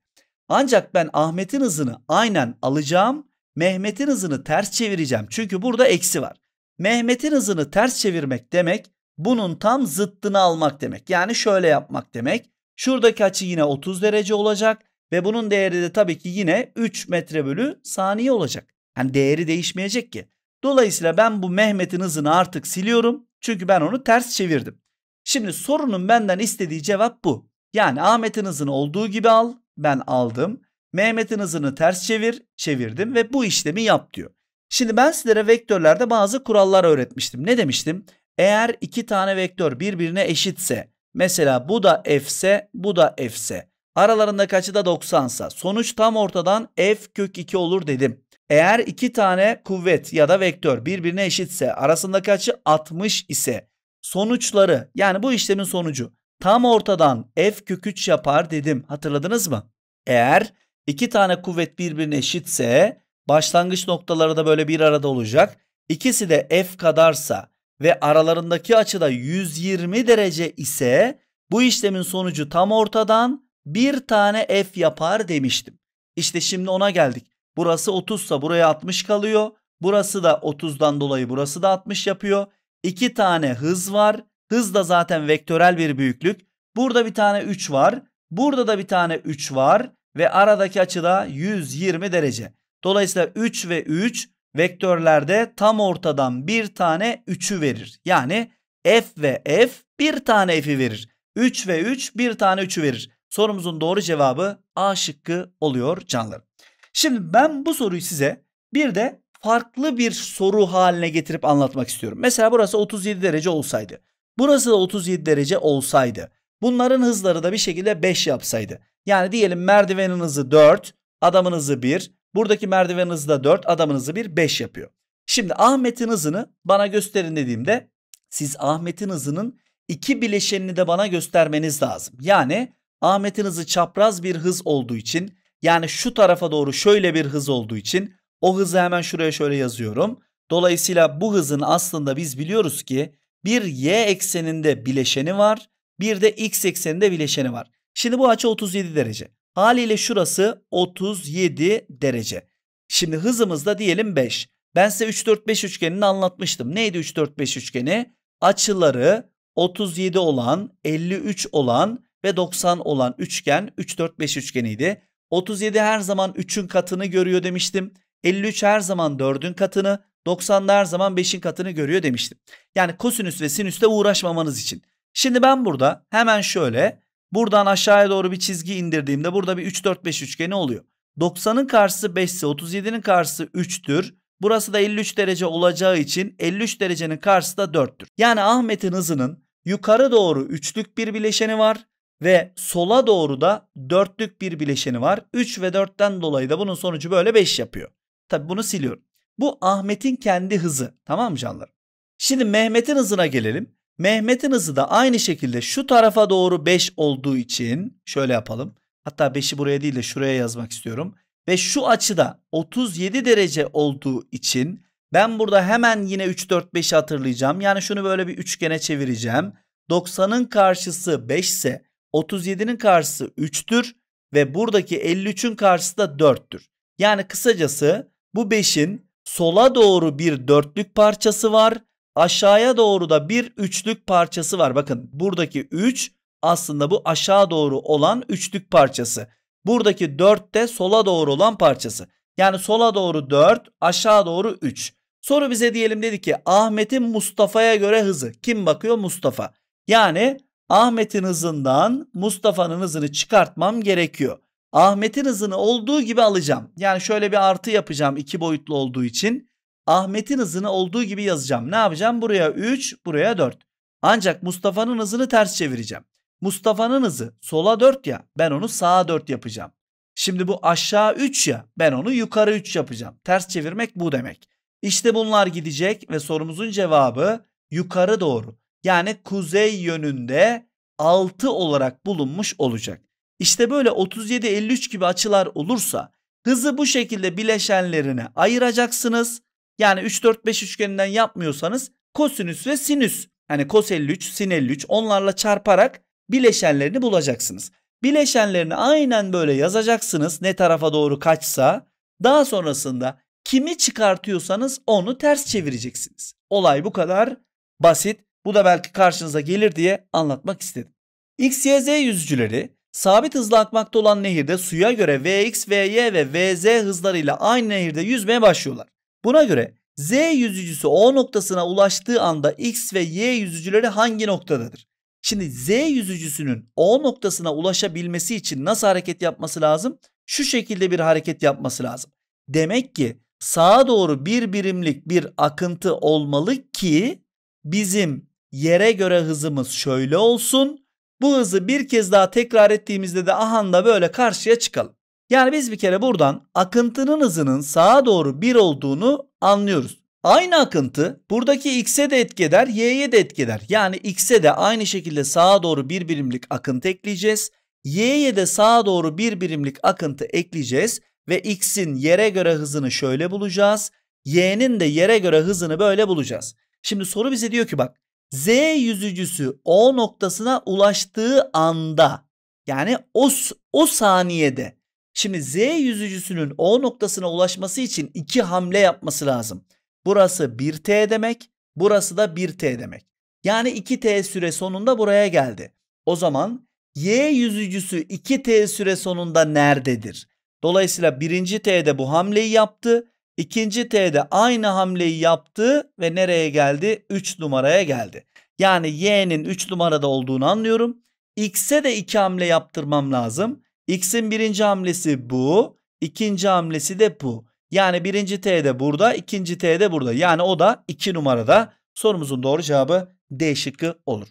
Ancak ben Ahmet'in hızını aynen alacağım. Mehmet'in hızını ters çevireceğim. Çünkü burada eksi var. Mehmet'in hızını ters çevirmek demek bunun tam zıttını almak demek. Yani şöyle yapmak demek. Şuradaki açı yine 30 derece olacak ve bunun değeri de tabii ki yine 3 metre bölü saniye olacak. Yani değeri değişmeyecek ki. Dolayısıyla ben bu Mehmet'in hızını artık siliyorum. Çünkü ben onu ters çevirdim. Şimdi sorunun benden istediği cevap bu. Yani Ahmet'in hızını olduğu gibi al. Ben aldım. Mehmet'in hızını ters çevir. Çevirdim ve bu işlemi yap diyor. Şimdi ben sizlere vektörlerde bazı kurallar öğretmiştim. Ne demiştim? Eğer iki tane vektör birbirine eşitse mesela bu da Fse, bu da Fse, ise aralarında kaçı da 90 sa sonuç tam ortadan f kök 2 olur dedim. Eğer iki tane kuvvet ya da vektör birbirine eşitse arasında kaçı 60 ise sonuçları yani bu işlemin sonucu tam ortadan f kök yapar dedim. Hatırladınız mı? Eğer iki tane kuvvet birbirine eşitse başlangıç noktaları da böyle bir arada olacak. İkisi de f kadarsa ve aralarındaki açıda 120 derece ise bu işlemin sonucu tam ortadan bir tane f yapar demiştim. İşte şimdi ona geldik. Burası 30 ise buraya 60 kalıyor. Burası da 30'dan dolayı burası da 60 yapıyor. İki tane hız var. Hız da zaten vektörel bir büyüklük. Burada bir tane 3 var. Burada da bir tane 3 var. Ve aradaki açı da 120 derece. Dolayısıyla 3 ve 3 vektörlerde tam ortadan bir tane 3'ü verir. Yani f ve f bir tane f'i verir. 3 ve 3 bir tane 3'ü verir. Sorumuzun doğru cevabı A şıkkı oluyor canlarım. Şimdi ben bu soruyu size bir de farklı bir soru haline getirip anlatmak istiyorum. Mesela burası 37 derece olsaydı. Burası da 37 derece olsaydı. Bunların hızları da bir şekilde 5 yapsaydı. Yani diyelim merdivenin hızı 4, adamın hızı 1. Buradaki merdivenin hızı da 4, adamın hızı 1, 5 yapıyor. Şimdi Ahmet'in hızını bana gösterin dediğimde siz Ahmet'in hızının iki bileşenini de bana göstermeniz lazım. Yani Ahmet'in hızı çapraz bir hız olduğu için yani şu tarafa doğru şöyle bir hız olduğu için o hızı hemen şuraya şöyle yazıyorum. Dolayısıyla bu hızın aslında biz biliyoruz ki bir y ekseninde bileşeni var. Bir de x ekseninde bileşeni var. Şimdi bu açı 37 derece. Haliyle şurası 37 derece. Şimdi hızımız da diyelim 5. Ben size 3 4 5 üçgenini anlatmıştım. Neydi 3 4 5 üçgeni? Açıları 37 olan, 53 olan ve 90 olan üçgen 3 4 5 üçgeniydi. 37 her zaman 3'ün katını görüyor demiştim. 53 her zaman 4'ün katını, 90'da her zaman 5'in katını görüyor demiştim. Yani kosinüs ve sinüs'te uğraşmamanız için. Şimdi ben burada hemen şöyle buradan aşağıya doğru bir çizgi indirdiğimde burada bir 3-4-5 üçgeni oluyor. 90'ın karşısı 5 ise 37'nin karşısı 3'tür. Burası da 53 derece olacağı için 53 derecenin karşısı da 4'tür. Yani Ahmet'in hızının yukarı doğru üçlük bir bileşeni var ve sola doğru da dörtlük bir bileşeni var. 3 ve 4'ten dolayı da bunun sonucu böyle 5 yapıyor. Tabi bunu siliyorum. Bu Ahmet'in kendi hızı. Tamam mı canlar? Şimdi Mehmet'in hızına gelelim. Mehmet'in hızı da aynı şekilde şu tarafa doğru 5 olduğu için şöyle yapalım. Hatta 5'i buraya değil de şuraya yazmak istiyorum. Ve şu açıda 37 derece olduğu için ben burada hemen yine 3 4 5'i hatırlayacağım. Yani şunu böyle bir üçgene çevireceğim. 90'ın karşısı 5 ise 37'nin karşısı 3'tür ve buradaki 53'ün karşısı da 4'tür. Yani kısacası bu 5'in sola doğru bir dörtlük parçası var. Aşağıya doğru da bir üçlük parçası var. Bakın buradaki 3 aslında bu aşağı doğru olan üçlük parçası. Buradaki 4 de sola doğru olan parçası. Yani sola doğru 4, aşağı doğru 3. Soru bize diyelim dedi ki Ahmet'in Mustafa'ya göre hızı. Kim bakıyor? Mustafa. Yani Ahmet'in hızından Mustafa'nın hızını çıkartmam gerekiyor. Ahmet'in hızını olduğu gibi alacağım. Yani şöyle bir artı yapacağım iki boyutlu olduğu için. Ahmet'in hızını olduğu gibi yazacağım. Ne yapacağım? Buraya 3, buraya 4. Ancak Mustafa'nın hızını ters çevireceğim. Mustafa'nın hızı sola 4 ya ben onu sağa 4 yapacağım. Şimdi bu aşağı 3 ya ben onu yukarı 3 yapacağım. Ters çevirmek bu demek. İşte bunlar gidecek ve sorumuzun cevabı yukarı doğru. Yani kuzey yönünde 6 olarak bulunmuş olacak. İşte böyle 37-53 gibi açılar olursa hızı bu şekilde bileşenlerine ayıracaksınız. Yani 3-4-5 üçgeninden yapmıyorsanız kosinüs ve sinüs yani kos 53 sin 53 onlarla çarparak bileşenlerini bulacaksınız. Bileşenlerini aynen böyle yazacaksınız ne tarafa doğru kaçsa daha sonrasında kimi çıkartıyorsanız onu ters çevireceksiniz. Olay bu kadar basit. Bu da belki karşınıza gelir diye anlatmak istedim. XYZ yüzücüleri Sabit hızla akmakta olan nehirde suya göre Vx, Vy ve Vz hızlarıyla aynı nehirde yüzmeye başlıyorlar. Buna göre Z yüzücüsü O noktasına ulaştığı anda X ve Y yüzücüleri hangi noktadadır? Şimdi Z yüzücüsünün O noktasına ulaşabilmesi için nasıl hareket yapması lazım? Şu şekilde bir hareket yapması lazım. Demek ki sağa doğru bir birimlik bir akıntı olmalı ki bizim yere göre hızımız şöyle olsun. Bu hızı bir kez daha tekrar ettiğimizde de ahanda böyle karşıya çıkalım. Yani biz bir kere buradan akıntının hızının sağa doğru 1 olduğunu anlıyoruz. Aynı akıntı buradaki x'e de etki y'ye de etki Yani x'e de aynı şekilde sağa doğru bir birimlik akıntı ekleyeceğiz. y'ye de sağa doğru bir birimlik akıntı ekleyeceğiz. Ve x'in yere göre hızını şöyle bulacağız. y'nin de yere göre hızını böyle bulacağız. Şimdi soru bize diyor ki bak Z yüzücüsü O noktasına ulaştığı anda yani o, o saniyede şimdi Z yüzücüsünün O noktasına ulaşması için iki hamle yapması lazım. Burası 1T demek burası da 1T demek. Yani 2T süre sonunda buraya geldi. O zaman Y yüzücüsü 2T süre sonunda nerededir? Dolayısıyla birinci T'de bu hamleyi yaptı. İkinci T'de aynı hamleyi yaptı ve nereye geldi? 3 numaraya geldi. Yani Y'nin 3 numarada olduğunu anlıyorum. X'e de 2 hamle yaptırmam lazım. X'in birinci hamlesi bu. ikinci hamlesi de bu. Yani birinci T'de burada, ikinci T'de burada. Yani o da 2 numarada. Sorumuzun doğru cevabı D şıkkı olur.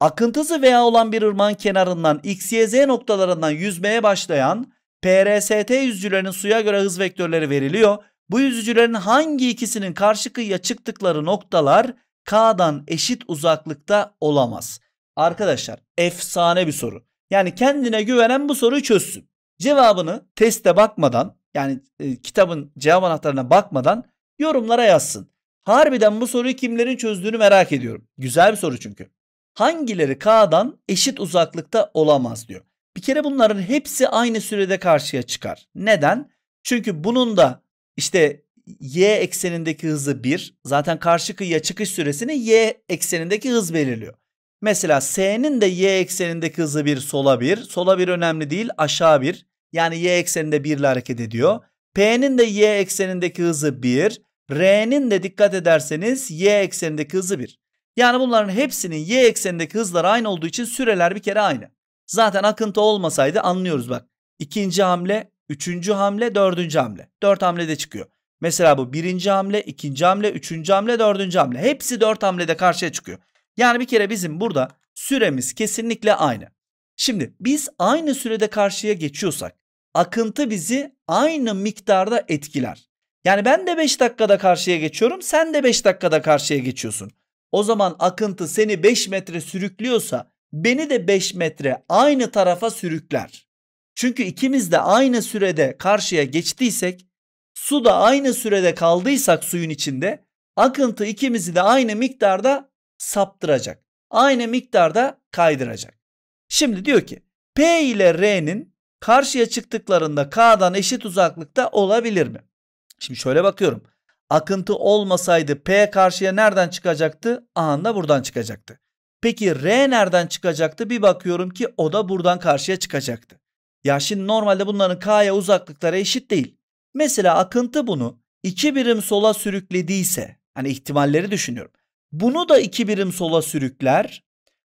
Akıntısı veya olan bir ırmağın kenarından X, Y, Z noktalarından yüzmeye başlayan PRST yüzücülerinin suya göre hız vektörleri veriliyor. Bu yüzücülerin hangi ikisinin karşı kıyıya çıktıkları noktalar K'dan eşit uzaklıkta olamaz. Arkadaşlar efsane bir soru. Yani kendine güvenen bu soruyu çözsün. Cevabını teste bakmadan yani e, kitabın cevap anahtarına bakmadan yorumlara yazsın. Harbiden bu soruyu kimlerin çözdüğünü merak ediyorum. Güzel bir soru çünkü. Hangileri K'dan eşit uzaklıkta olamaz diyor. Bir kere bunların hepsi aynı sürede karşıya çıkar. Neden? Çünkü bunun da işte y eksenindeki hızı 1. Zaten karşı kıyıya çıkış süresini y eksenindeki hız belirliyor. Mesela s'nin de y eksenindeki hızı 1 sola 1. Sola 1 önemli değil aşağı 1. Yani y ekseninde 1 ile hareket ediyor. P'nin de y eksenindeki hızı 1. R'nin de dikkat ederseniz y eksenindeki hızı 1. Yani bunların hepsinin y eksenindeki hızları aynı olduğu için süreler bir kere aynı. Zaten akıntı olmasaydı anlıyoruz bak. İkinci hamle Üçüncü hamle, dördüncü hamle. Dört hamlede çıkıyor. Mesela bu birinci hamle, ikinci hamle, üçüncü hamle, dördüncü hamle. Hepsi dört hamlede karşıya çıkıyor. Yani bir kere bizim burada süremiz kesinlikle aynı. Şimdi biz aynı sürede karşıya geçiyorsak akıntı bizi aynı miktarda etkiler. Yani ben de 5 dakikada karşıya geçiyorum, sen de 5 dakikada karşıya geçiyorsun. O zaman akıntı seni 5 metre sürüklüyorsa beni de 5 metre aynı tarafa sürükler. Çünkü ikimiz de aynı sürede karşıya geçtiysek, su da aynı sürede kaldıysak suyun içinde akıntı ikimizi de aynı miktarda saptıracak. Aynı miktarda kaydıracak. Şimdi diyor ki P ile R'nin karşıya çıktıklarında K'dan eşit uzaklıkta olabilir mi? Şimdi şöyle bakıyorum. Akıntı olmasaydı P karşıya nereden çıkacaktı? A'nda buradan çıkacaktı. Peki R nereden çıkacaktı? Bir bakıyorum ki o da buradan karşıya çıkacaktı. Ya şimdi normalde bunların K'ya uzaklıkları eşit değil. Mesela akıntı bunu iki birim sola sürüklediyse hani ihtimalleri düşünüyorum. Bunu da iki birim sola sürükler.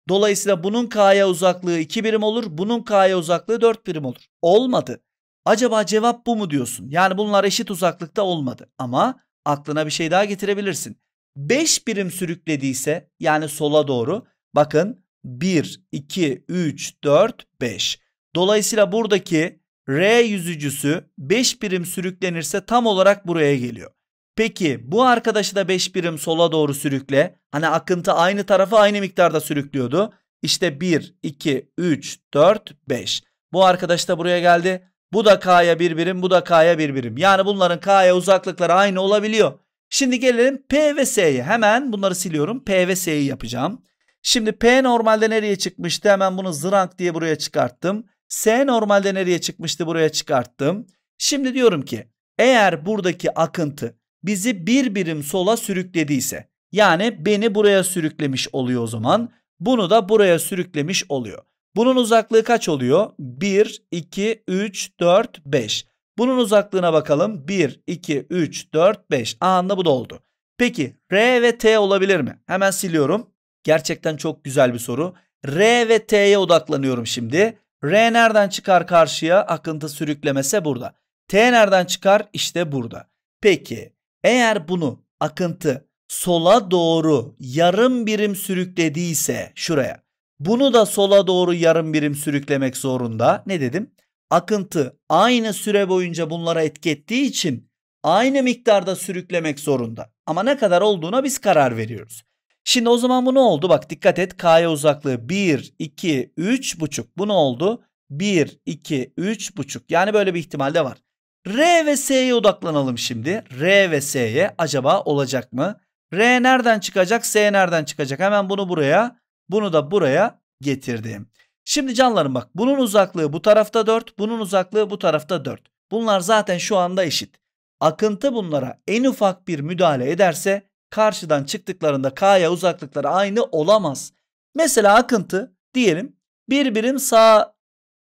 Dolayısıyla bunun K'ya uzaklığı 2 birim olur. Bunun K'ya uzaklığı 4 birim olur. Olmadı. Acaba cevap bu mu diyorsun? Yani bunlar eşit uzaklıkta olmadı. Ama aklına bir şey daha getirebilirsin. 5 birim sürüklediyse yani sola doğru bakın 1, 2, 3, 4, 5. Dolayısıyla buradaki R yüzücüsü 5 birim sürüklenirse tam olarak buraya geliyor. Peki bu arkadaşı da 5 birim sola doğru sürükle. Hani akıntı aynı tarafı aynı miktarda sürüklüyordu. İşte 1, 2, 3, 4, 5. Bu arkadaş da buraya geldi. Bu da K'ya bir birim, bu da K'ya bir birim. Yani bunların K'ya uzaklıkları aynı olabiliyor. Şimdi gelelim P ve S'ye. Hemen bunları siliyorum. P ve S'yi yapacağım. Şimdi P normalde nereye çıkmıştı? Hemen bunu zırank diye buraya çıkarttım. S normalde nereye çıkmıştı buraya çıkarttım. Şimdi diyorum ki eğer buradaki akıntı bizi bir birim sola sürüklediyse yani beni buraya sürüklemiş oluyor o zaman. Bunu da buraya sürüklemiş oluyor. Bunun uzaklığı kaç oluyor? 1, 2, 3, 4, 5. Bunun uzaklığına bakalım. 1, 2, 3, 4, 5. Anla bu da oldu. Peki R ve T olabilir mi? Hemen siliyorum. Gerçekten çok güzel bir soru. R ve T'ye odaklanıyorum şimdi. R nereden çıkar karşıya? Akıntı sürüklemese burada. T nereden çıkar? İşte burada. Peki eğer bunu akıntı sola doğru yarım birim sürüklediyse şuraya. Bunu da sola doğru yarım birim sürüklemek zorunda. Ne dedim? Akıntı aynı süre boyunca bunlara etki ettiği için aynı miktarda sürüklemek zorunda. Ama ne kadar olduğuna biz karar veriyoruz. Şimdi o zaman bu ne oldu? Bak dikkat et. K'ya uzaklığı 1, 2, 3 buçuk. Bu ne oldu? 1, 2, 3 buçuk. Yani böyle bir ihtimal de var. R ve S'ye odaklanalım şimdi. R ve S'ye acaba olacak mı? R nereden çıkacak? S nereden çıkacak? Hemen bunu buraya, bunu da buraya getirdim. Şimdi canlarım bak bunun uzaklığı bu tarafta 4, bunun uzaklığı bu tarafta 4. Bunlar zaten şu anda eşit. Akıntı bunlara en ufak bir müdahale ederse karşıdan çıktıklarında K'ya uzaklıkları aynı olamaz. Mesela akıntı diyelim bir birim sağa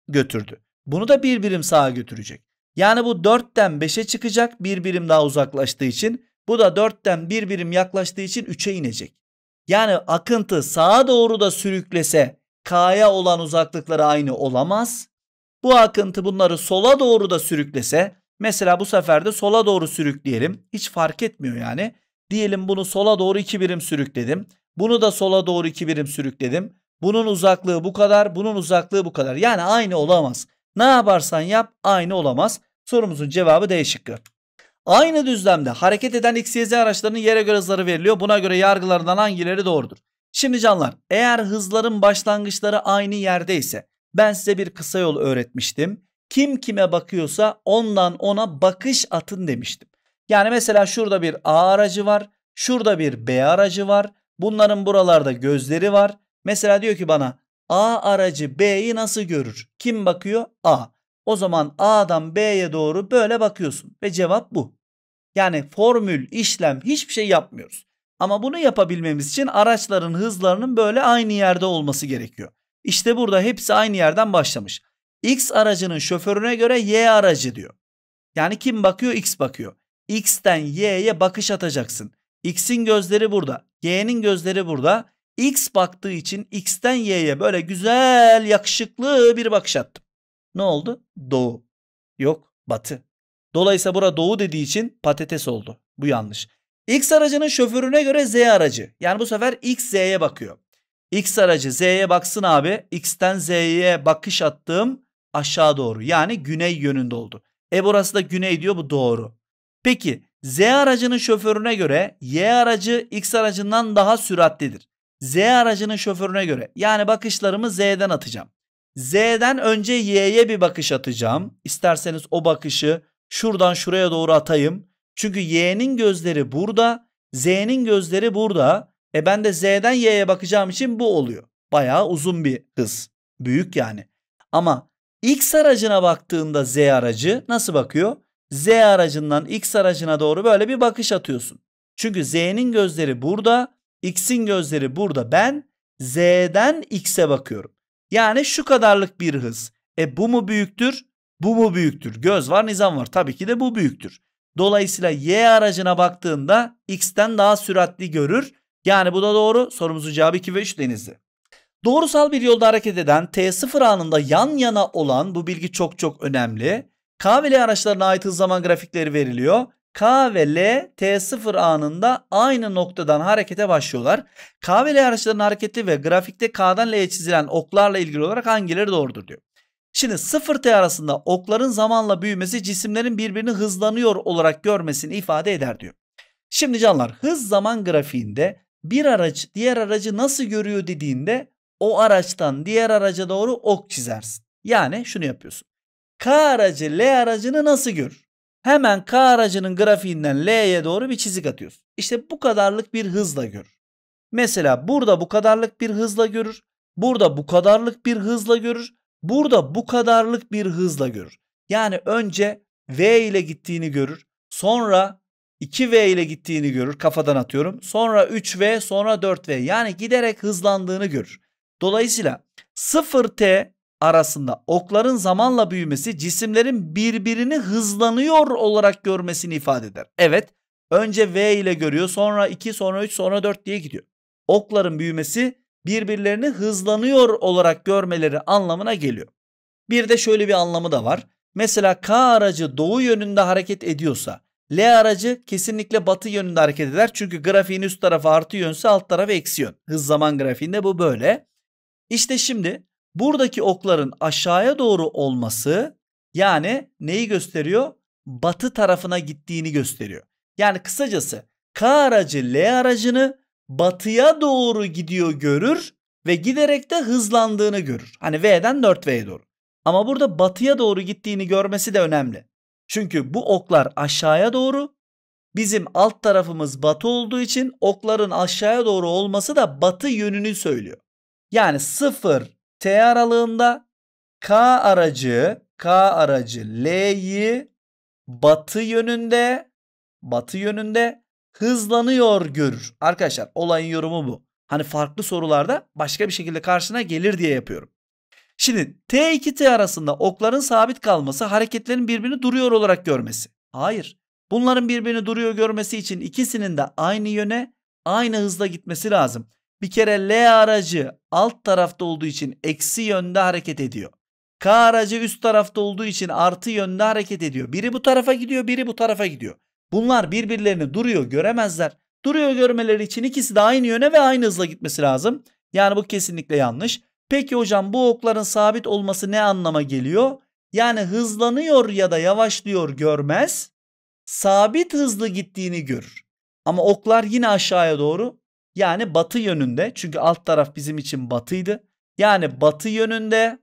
götürdü. Bunu da bir birim sağa götürecek. Yani bu 4'ten 5'e çıkacak bir birim daha uzaklaştığı için. Bu da 4'ten bir birim yaklaştığı için 3'e inecek. Yani akıntı sağa doğru da sürüklese K'ya olan uzaklıkları aynı olamaz. Bu akıntı bunları sola doğru da sürüklese mesela bu sefer de sola doğru sürükleyelim. Hiç fark etmiyor yani. Diyelim bunu sola doğru 2 birim sürükledim. Bunu da sola doğru 2 birim sürükledim. Bunun uzaklığı bu kadar, bunun uzaklığı bu kadar. Yani aynı olamaz. Ne yaparsan yap aynı olamaz. Sorumuzun cevabı D şıkkı. Aynı düzlemde hareket eden X, Y, Z araçlarının yere göre hızları veriliyor. Buna göre yargılarından hangileri doğrudur? Şimdi canlar eğer hızların başlangıçları aynı yerde ise ben size bir kısa yol öğretmiştim. Kim kime bakıyorsa ondan ona bakış atın demiştim. Yani mesela şurada bir A aracı var. Şurada bir B aracı var. Bunların buralarda gözleri var. Mesela diyor ki bana A aracı B'yi nasıl görür? Kim bakıyor? A. O zaman A'dan B'ye doğru böyle bakıyorsun ve cevap bu. Yani formül, işlem hiçbir şey yapmıyoruz. Ama bunu yapabilmemiz için araçların hızlarının böyle aynı yerde olması gerekiyor. İşte burada hepsi aynı yerden başlamış. X aracının şoförüne göre Y aracı diyor. Yani kim bakıyor? X bakıyor. X'ten Y'ye bakış atacaksın. X'in gözleri burada. Y'nin gözleri burada. X baktığı için X'ten Y'ye böyle güzel yakışıklı bir bakış attım. Ne oldu? Doğu. Yok batı. Dolayısıyla bura doğu dediği için patates oldu. Bu yanlış. X aracının şoförüne göre Z aracı. Yani bu sefer X Z'ye bakıyor. X aracı Z'ye baksın abi. X'ten Z'ye bakış attığım aşağı doğru. Yani güney yönünde oldu. E burası da güney diyor bu doğru. Peki Z aracının şoförüne göre Y aracı X aracından daha süratlidir. Z aracının şoförüne göre yani bakışlarımı Z'den atacağım. Z'den önce Y'ye bir bakış atacağım. İsterseniz o bakışı şuradan şuraya doğru atayım. Çünkü Y'nin gözleri burada, Z'nin gözleri burada. E ben de Z'den Y'ye bakacağım için bu oluyor. Bayağı uzun bir hız. Büyük yani. Ama X aracına baktığında Z aracı nasıl bakıyor? Z aracından X aracına doğru böyle bir bakış atıyorsun. Çünkü Z'nin gözleri burada, X'in gözleri burada. Ben Z'den X'e bakıyorum. Yani şu kadarlık bir hız. E bu mu büyüktür? Bu mu büyüktür? Göz var, nizam var. Tabii ki de bu büyüktür. Dolayısıyla Y aracına baktığında X'ten daha süratli görür. Yani bu da doğru. Sorumuzun cevabı 2 ve 3 denizli. Doğrusal bir yolda hareket eden T0 anında yan yana olan bu bilgi çok çok önemli. K ve L araçlarına ait hız zaman grafikleri veriliyor. K ve L T0 anında aynı noktadan harekete başlıyorlar. K ve L araçlarının hareketi ve grafikte K'dan L'ye çizilen oklarla ilgili olarak hangileri doğrudur diyor. Şimdi 0T arasında okların zamanla büyümesi cisimlerin birbirini hızlanıyor olarak görmesini ifade eder diyor. Şimdi canlar hız zaman grafiğinde bir araç diğer aracı nasıl görüyor dediğinde o araçtan diğer araca doğru ok çizersin. Yani şunu yapıyorsun. K aracı L aracını nasıl görür? Hemen K aracının grafiğinden L'ye doğru bir çizik atıyoruz. İşte bu kadarlık bir hızla görür. Mesela burada bu kadarlık bir hızla görür. Burada bu kadarlık bir hızla görür. Burada bu kadarlık bir hızla görür. Yani önce V ile gittiğini görür. Sonra 2V ile gittiğini görür kafadan atıyorum. Sonra 3V sonra 4V yani giderek hızlandığını görür. Dolayısıyla 0T arasında okların zamanla büyümesi cisimlerin birbirini hızlanıyor olarak görmesini ifade eder. Evet önce V ile görüyor sonra 2 sonra 3 sonra 4 diye gidiyor. Okların büyümesi birbirlerini hızlanıyor olarak görmeleri anlamına geliyor. Bir de şöyle bir anlamı da var. Mesela K aracı doğu yönünde hareket ediyorsa L aracı kesinlikle batı yönünde hareket eder. Çünkü grafiğin üst tarafı artı yönse alt tarafı eksi yön. Hız zaman grafiğinde bu böyle. İşte şimdi Buradaki okların aşağıya doğru olması yani neyi gösteriyor? Batı tarafına gittiğini gösteriyor. Yani kısacası K aracı L aracını batıya doğru gidiyor görür ve giderek de hızlandığını görür. Hani V'den 4V'ye doğru. Ama burada batıya doğru gittiğini görmesi de önemli. Çünkü bu oklar aşağıya doğru. Bizim alt tarafımız batı olduğu için okların aşağıya doğru olması da batı yönünü söylüyor. Yani 0 T aralığında K aracı K aracı L'yi batı yönünde batı yönünde hızlanıyor görür. Arkadaşlar olayın yorumu bu. Hani farklı sorularda başka bir şekilde karşına gelir diye yapıyorum. Şimdi T2T arasında okların sabit kalması hareketlerin birbirini duruyor olarak görmesi. Hayır. Bunların birbirini duruyor görmesi için ikisinin de aynı yöne aynı hızla gitmesi lazım. Bir kere L aracı alt tarafta olduğu için eksi yönde hareket ediyor. K aracı üst tarafta olduğu için artı yönde hareket ediyor. Biri bu tarafa gidiyor, biri bu tarafa gidiyor. Bunlar birbirlerini duruyor, göremezler. Duruyor görmeleri için ikisi de aynı yöne ve aynı hızla gitmesi lazım. Yani bu kesinlikle yanlış. Peki hocam bu okların sabit olması ne anlama geliyor? Yani hızlanıyor ya da yavaşlıyor görmez. Sabit hızlı gittiğini görür. Ama oklar yine aşağıya doğru yani batı yönünde. Çünkü alt taraf bizim için batıydı. Yani batı yönünde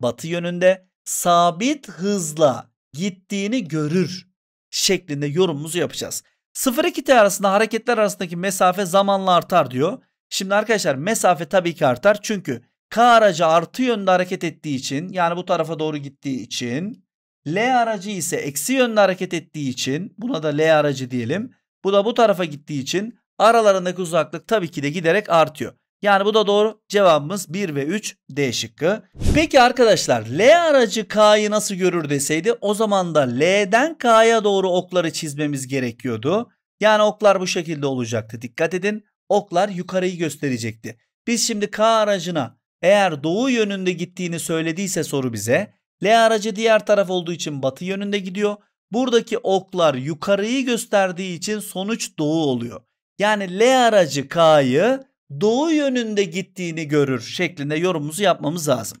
batı yönünde sabit hızla gittiğini görür şeklinde yorumumuzu yapacağız. 0-2 t arasında hareketler arasındaki mesafe zamanla artar diyor. Şimdi arkadaşlar mesafe tabii ki artar. Çünkü K aracı artı yönde hareket ettiği için yani bu tarafa doğru gittiği için L aracı ise eksi yönde hareket ettiği için buna da L aracı diyelim. Bu da bu tarafa gittiği için Aralarındaki uzaklık tabii ki de giderek artıyor. Yani bu da doğru. Cevabımız 1 ve 3 D şıkkı. Peki arkadaşlar L aracı K'yı nasıl görür deseydi o zaman da L'den K'ya doğru okları çizmemiz gerekiyordu. Yani oklar bu şekilde olacaktı. Dikkat edin oklar yukarıyı gösterecekti. Biz şimdi K aracına eğer doğu yönünde gittiğini söylediyse soru bize L aracı diğer taraf olduğu için batı yönünde gidiyor. Buradaki oklar yukarıyı gösterdiği için sonuç doğu oluyor. Yani L aracı K'yı doğu yönünde gittiğini görür şeklinde yorumumuzu yapmamız lazım.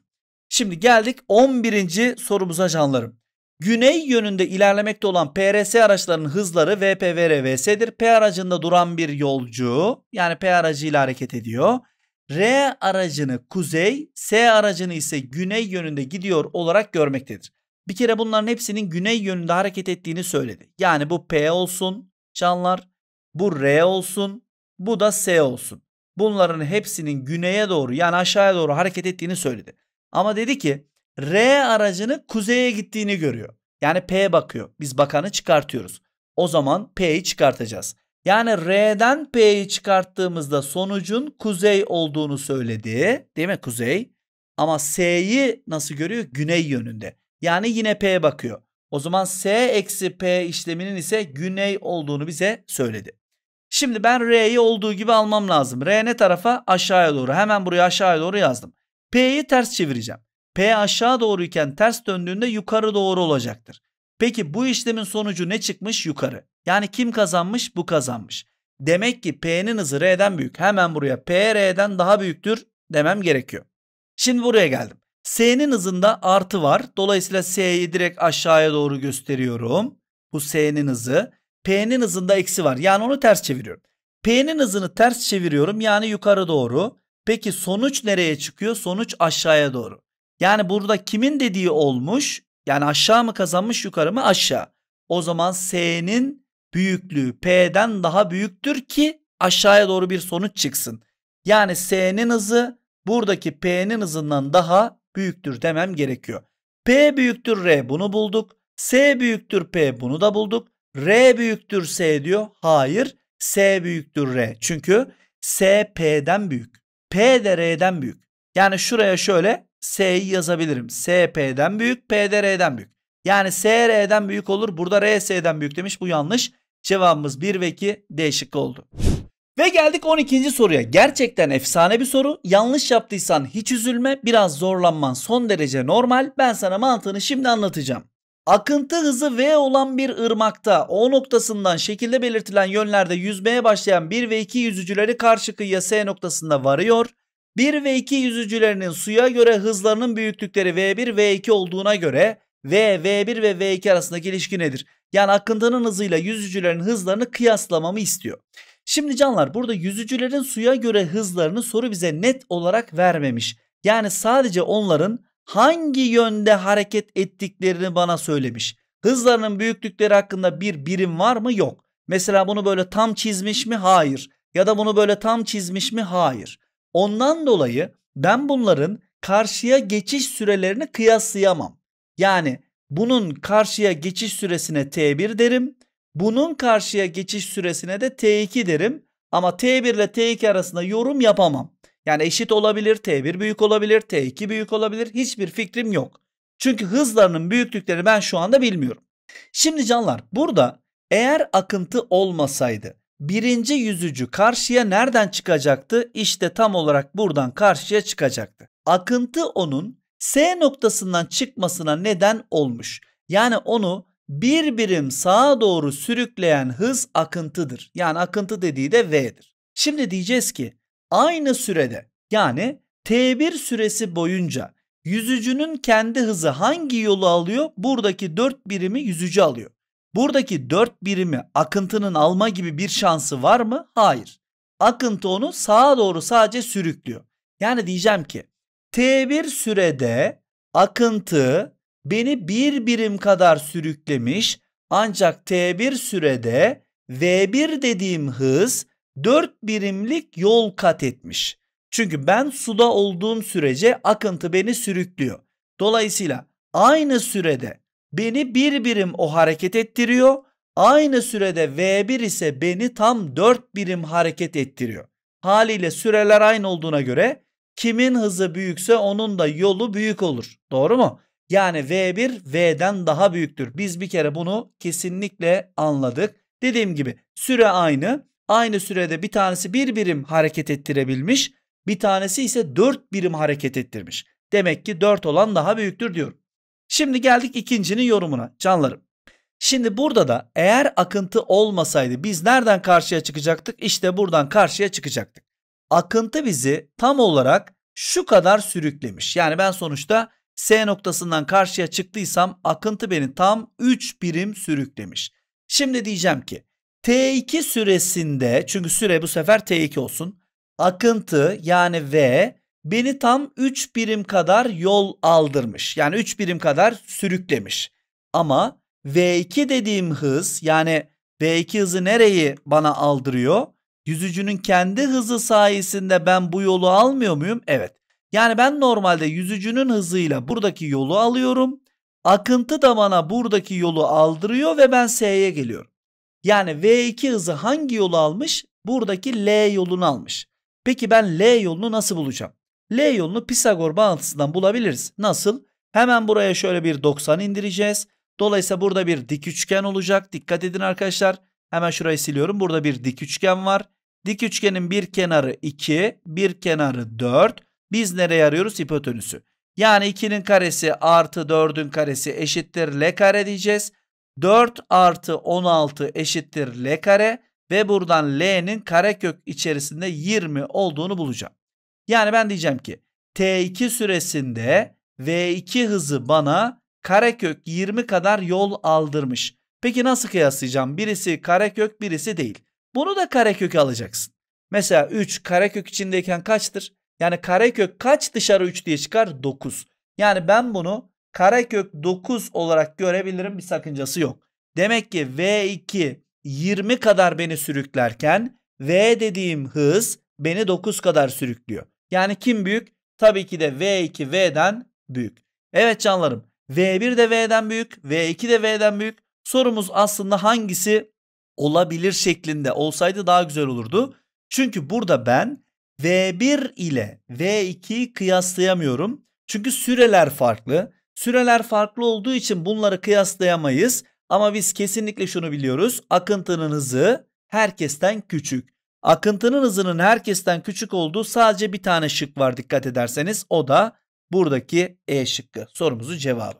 Şimdi geldik 11. sorumuza canlarım. Güney yönünde ilerlemekte olan PRS araçlarının hızları VPVR VS'dir. P aracında duran bir yolcu yani P aracıyla hareket ediyor. R aracını kuzey, S aracını ise güney yönünde gidiyor olarak görmektedir. Bir kere bunların hepsinin güney yönünde hareket ettiğini söyledi. Yani bu P olsun canlar. Bu R olsun. Bu da S olsun. Bunların hepsinin güneye doğru yani aşağıya doğru hareket ettiğini söyledi. Ama dedi ki R aracını kuzeye gittiğini görüyor. Yani P bakıyor. Biz bakanı çıkartıyoruz. O zaman P'yi çıkartacağız. Yani R'den P'yi çıkarttığımızda sonucun kuzey olduğunu söyledi. Değil mi kuzey? Ama S'yi nasıl görüyor? Güney yönünde. Yani yine P'ye bakıyor. O zaman S eksi P işleminin ise güney olduğunu bize söyledi. Şimdi ben R'yi olduğu gibi almam lazım. R ne tarafa? Aşağıya doğru. Hemen buraya aşağıya doğru yazdım. P'yi ters çevireceğim. P aşağı doğruyken ters döndüğünde yukarı doğru olacaktır. Peki bu işlemin sonucu ne çıkmış? Yukarı. Yani kim kazanmış? Bu kazanmış. Demek ki P'nin hızı R'den büyük. Hemen buraya P R'den daha büyüktür demem gerekiyor. Şimdi buraya geldim. S'nin hızında artı var. Dolayısıyla S'yi direkt aşağıya doğru gösteriyorum. Bu S'nin hızı. P'nin hızında eksi var. Yani onu ters çeviriyorum. P'nin hızını ters çeviriyorum. Yani yukarı doğru. Peki sonuç nereye çıkıyor? Sonuç aşağıya doğru. Yani burada kimin dediği olmuş? Yani aşağı mı kazanmış yukarı mı? Aşağı. O zaman S'nin büyüklüğü P'den daha büyüktür ki aşağıya doğru bir sonuç çıksın. Yani S'nin hızı buradaki P'nin hızından daha büyüktür demem gerekiyor. P büyüktür R bunu bulduk. S büyüktür P bunu da bulduk. R büyüktür S diyor. Hayır. S büyüktür R. Çünkü S P'den büyük. P de R'den büyük. Yani şuraya şöyle S'yi yazabilirim. S P'den büyük. P de R'den büyük. Yani S R'den büyük olur. Burada R S'den büyük demiş. Bu yanlış. Cevabımız 1 ve 2 değişik oldu. Ve geldik 12. soruya. Gerçekten efsane bir soru. Yanlış yaptıysan hiç üzülme. Biraz zorlanman son derece normal. Ben sana mantığını şimdi anlatacağım. Akıntı hızı V olan bir ırmakta O noktasından şekilde belirtilen yönlerde yüzmeye başlayan 1 ve 2 yüzücüleri karşı kıyıya S noktasında varıyor. 1 ve 2 yüzücülerinin suya göre hızlarının büyüklükleri V1 ve V2 olduğuna göre V, V1 ve V2 arasındaki ilişki nedir? Yani akıntının hızıyla yüzücülerin hızlarını kıyaslamamı istiyor. Şimdi canlar burada yüzücülerin suya göre hızlarını soru bize net olarak vermemiş. Yani sadece onların hangi yönde hareket ettiklerini bana söylemiş. Hızlarının büyüklükleri hakkında bir birim var mı? Yok. Mesela bunu böyle tam çizmiş mi? Hayır. Ya da bunu böyle tam çizmiş mi? Hayır. Ondan dolayı ben bunların karşıya geçiş sürelerini kıyaslayamam. Yani bunun karşıya geçiş süresine T1 derim. Bunun karşıya geçiş süresine de T2 derim. Ama T1 ile T2 arasında yorum yapamam. Yani eşit olabilir, T1 büyük olabilir, T2 büyük olabilir. Hiçbir fikrim yok. Çünkü hızlarının büyüklükleri ben şu anda bilmiyorum. Şimdi canlar burada eğer akıntı olmasaydı birinci yüzücü karşıya nereden çıkacaktı? İşte tam olarak buradan karşıya çıkacaktı. Akıntı onun S noktasından çıkmasına neden olmuş. Yani onu bir birim sağa doğru sürükleyen hız akıntıdır. Yani akıntı dediği de V'dir. Şimdi diyeceğiz ki aynı sürede yani T1 süresi boyunca yüzücünün kendi hızı hangi yolu alıyor? Buradaki 4 birimi yüzücü alıyor. Buradaki 4 birimi akıntının alma gibi bir şansı var mı? Hayır. Akıntı onu sağa doğru sadece sürüklüyor. Yani diyeceğim ki T1 sürede akıntı beni bir birim kadar sürüklemiş ancak T1 sürede V1 dediğim hız 4 birimlik yol kat etmiş. Çünkü ben suda olduğum sürece akıntı beni sürüklüyor. Dolayısıyla aynı sürede beni bir birim o hareket ettiriyor. Aynı sürede V1 ise beni tam 4 birim hareket ettiriyor. Haliyle süreler aynı olduğuna göre kimin hızı büyükse onun da yolu büyük olur. Doğru mu? Yani V1 V'den daha büyüktür. Biz bir kere bunu kesinlikle anladık. Dediğim gibi süre aynı aynı sürede bir tanesi bir birim hareket ettirebilmiş, bir tanesi ise dört birim hareket ettirmiş. Demek ki dört olan daha büyüktür diyorum. Şimdi geldik ikincinin yorumuna canlarım. Şimdi burada da eğer akıntı olmasaydı biz nereden karşıya çıkacaktık? İşte buradan karşıya çıkacaktık. Akıntı bizi tam olarak şu kadar sürüklemiş. Yani ben sonuçta S noktasından karşıya çıktıysam akıntı beni tam 3 birim sürüklemiş. Şimdi diyeceğim ki T2 süresinde çünkü süre bu sefer T2 olsun. Akıntı yani V beni tam 3 birim kadar yol aldırmış. Yani 3 birim kadar sürüklemiş. Ama V2 dediğim hız yani V2 hızı nereyi bana aldırıyor? Yüzücünün kendi hızı sayesinde ben bu yolu almıyor muyum? Evet. Yani ben normalde yüzücünün hızıyla buradaki yolu alıyorum. Akıntı da bana buradaki yolu aldırıyor ve ben S'ye geliyorum. Yani V2 hızı hangi yolu almış? Buradaki L yolunu almış. Peki ben L yolunu nasıl bulacağım? L yolunu Pisagor bağıntısından bulabiliriz. Nasıl? Hemen buraya şöyle bir 90 indireceğiz. Dolayısıyla burada bir dik üçgen olacak. Dikkat edin arkadaşlar. Hemen şurayı siliyorum. Burada bir dik üçgen var. Dik üçgenin bir kenarı 2, bir kenarı 4. Biz nereye arıyoruz? Hipotenüsü. Yani 2'nin karesi artı 4'ün karesi eşittir L kare diyeceğiz. 4 artı 16 eşittir L kare ve buradan L'nin karekök içerisinde 20 olduğunu bulacağım. Yani ben diyeceğim ki T2 süresinde V2 hızı bana karekök 20 kadar yol aldırmış. Peki nasıl kıyaslayacağım? Birisi karekök birisi değil. Bunu da karekök alacaksın. Mesela 3 karekök içindeyken kaçtır? Yani karekök kaç dışarı 3 diye çıkar? 9. Yani ben bunu karekök 9 olarak görebilirim. Bir sakıncası yok. Demek ki V2 20 kadar beni sürüklerken V dediğim hız beni 9 kadar sürüklüyor. Yani kim büyük? Tabii ki de V2 V'den büyük. Evet canlarım V1 de V'den büyük, V2 de V'den büyük. Sorumuz aslında hangisi olabilir şeklinde olsaydı daha güzel olurdu. Çünkü burada ben V1 ile V2'yi kıyaslayamıyorum. Çünkü süreler farklı. Süreler farklı olduğu için bunları kıyaslayamayız ama biz kesinlikle şunu biliyoruz. Akıntının hızı herkesten küçük. Akıntının hızının herkesten küçük olduğu sadece bir tane şık var dikkat ederseniz o da buradaki E şıkkı. Sorumuzun cevabı.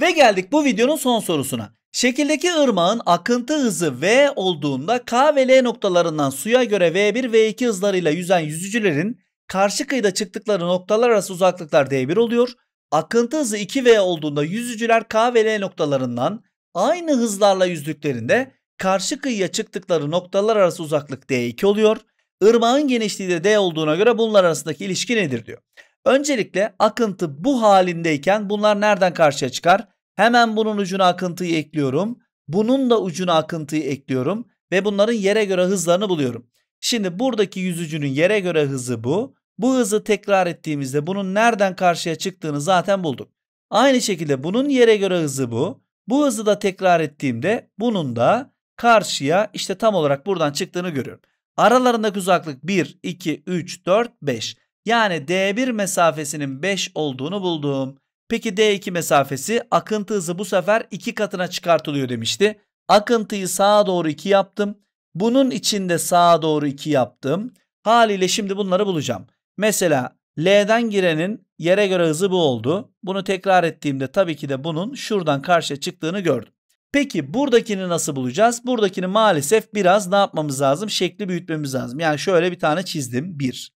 Ve geldik bu videonun son sorusuna. Şekildeki ırmağın akıntı hızı V olduğunda K ve L noktalarından suya göre V1 V2 hızlarıyla yüzen yüzücülerin karşı kıyıda çıktıkları noktalar arası uzaklıklar D1 oluyor. Akıntı hızı 2V olduğunda yüzücüler K ve L noktalarından aynı hızlarla yüzdüklerinde karşı kıyıya çıktıkları noktalar arası uzaklık D2 oluyor. Irmağın genişliği de D olduğuna göre bunlar arasındaki ilişki nedir diyor. Öncelikle akıntı bu halindeyken bunlar nereden karşıya çıkar? Hemen bunun ucuna akıntıyı ekliyorum. Bunun da ucuna akıntıyı ekliyorum ve bunların yere göre hızlarını buluyorum. Şimdi buradaki yüzücünün yere göre hızı bu. Bu hızı tekrar ettiğimizde bunun nereden karşıya çıktığını zaten bulduk. Aynı şekilde bunun yere göre hızı bu. Bu hızı da tekrar ettiğimde bunun da karşıya işte tam olarak buradan çıktığını görüyorum. Aralarındaki uzaklık 1, 2, 3, 4, 5. Yani D1 mesafesinin 5 olduğunu buldum. Peki D2 mesafesi akıntı hızı bu sefer 2 katına çıkartılıyor demişti. Akıntıyı sağa doğru 2 yaptım. Bunun içinde sağa doğru 2 yaptım. Haliyle şimdi bunları bulacağım. Mesela L'den girenin yere göre hızı bu oldu. Bunu tekrar ettiğimde tabii ki de bunun şuradan karşıya çıktığını gördüm. Peki buradakini nasıl bulacağız? Buradakini maalesef biraz ne yapmamız lazım? Şekli büyütmemiz lazım. Yani şöyle bir tane çizdim 1.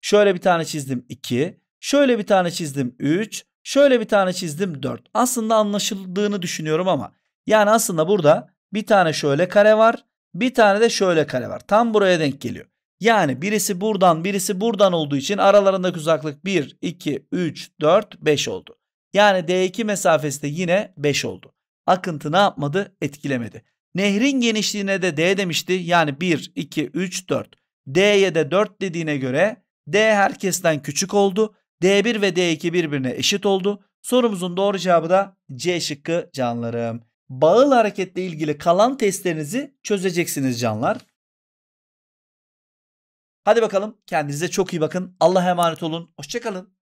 Şöyle bir tane çizdim 2. Şöyle bir tane çizdim 3. Şöyle bir tane çizdim 4. Aslında anlaşıldığını düşünüyorum ama. Yani aslında burada bir tane şöyle kare var. Bir tane de şöyle kare var. Tam buraya denk geliyor. Yani birisi buradan birisi buradan olduğu için aralarındaki uzaklık 1, 2, 3, 4, 5 oldu. Yani D2 mesafesi de yine 5 oldu. Akıntı ne yapmadı? Etkilemedi. Nehrin genişliğine de D demişti. Yani 1, 2, 3, 4. D'ye de 4 dediğine göre D herkesten küçük oldu. D1 ve D2 birbirine eşit oldu. Sorumuzun doğru cevabı da C şıkkı canlarım. Bağıl hareketle ilgili kalan testlerinizi çözeceksiniz canlar. Hadi bakalım kendinize çok iyi bakın. Allah'a emanet olun. Hoşçakalın.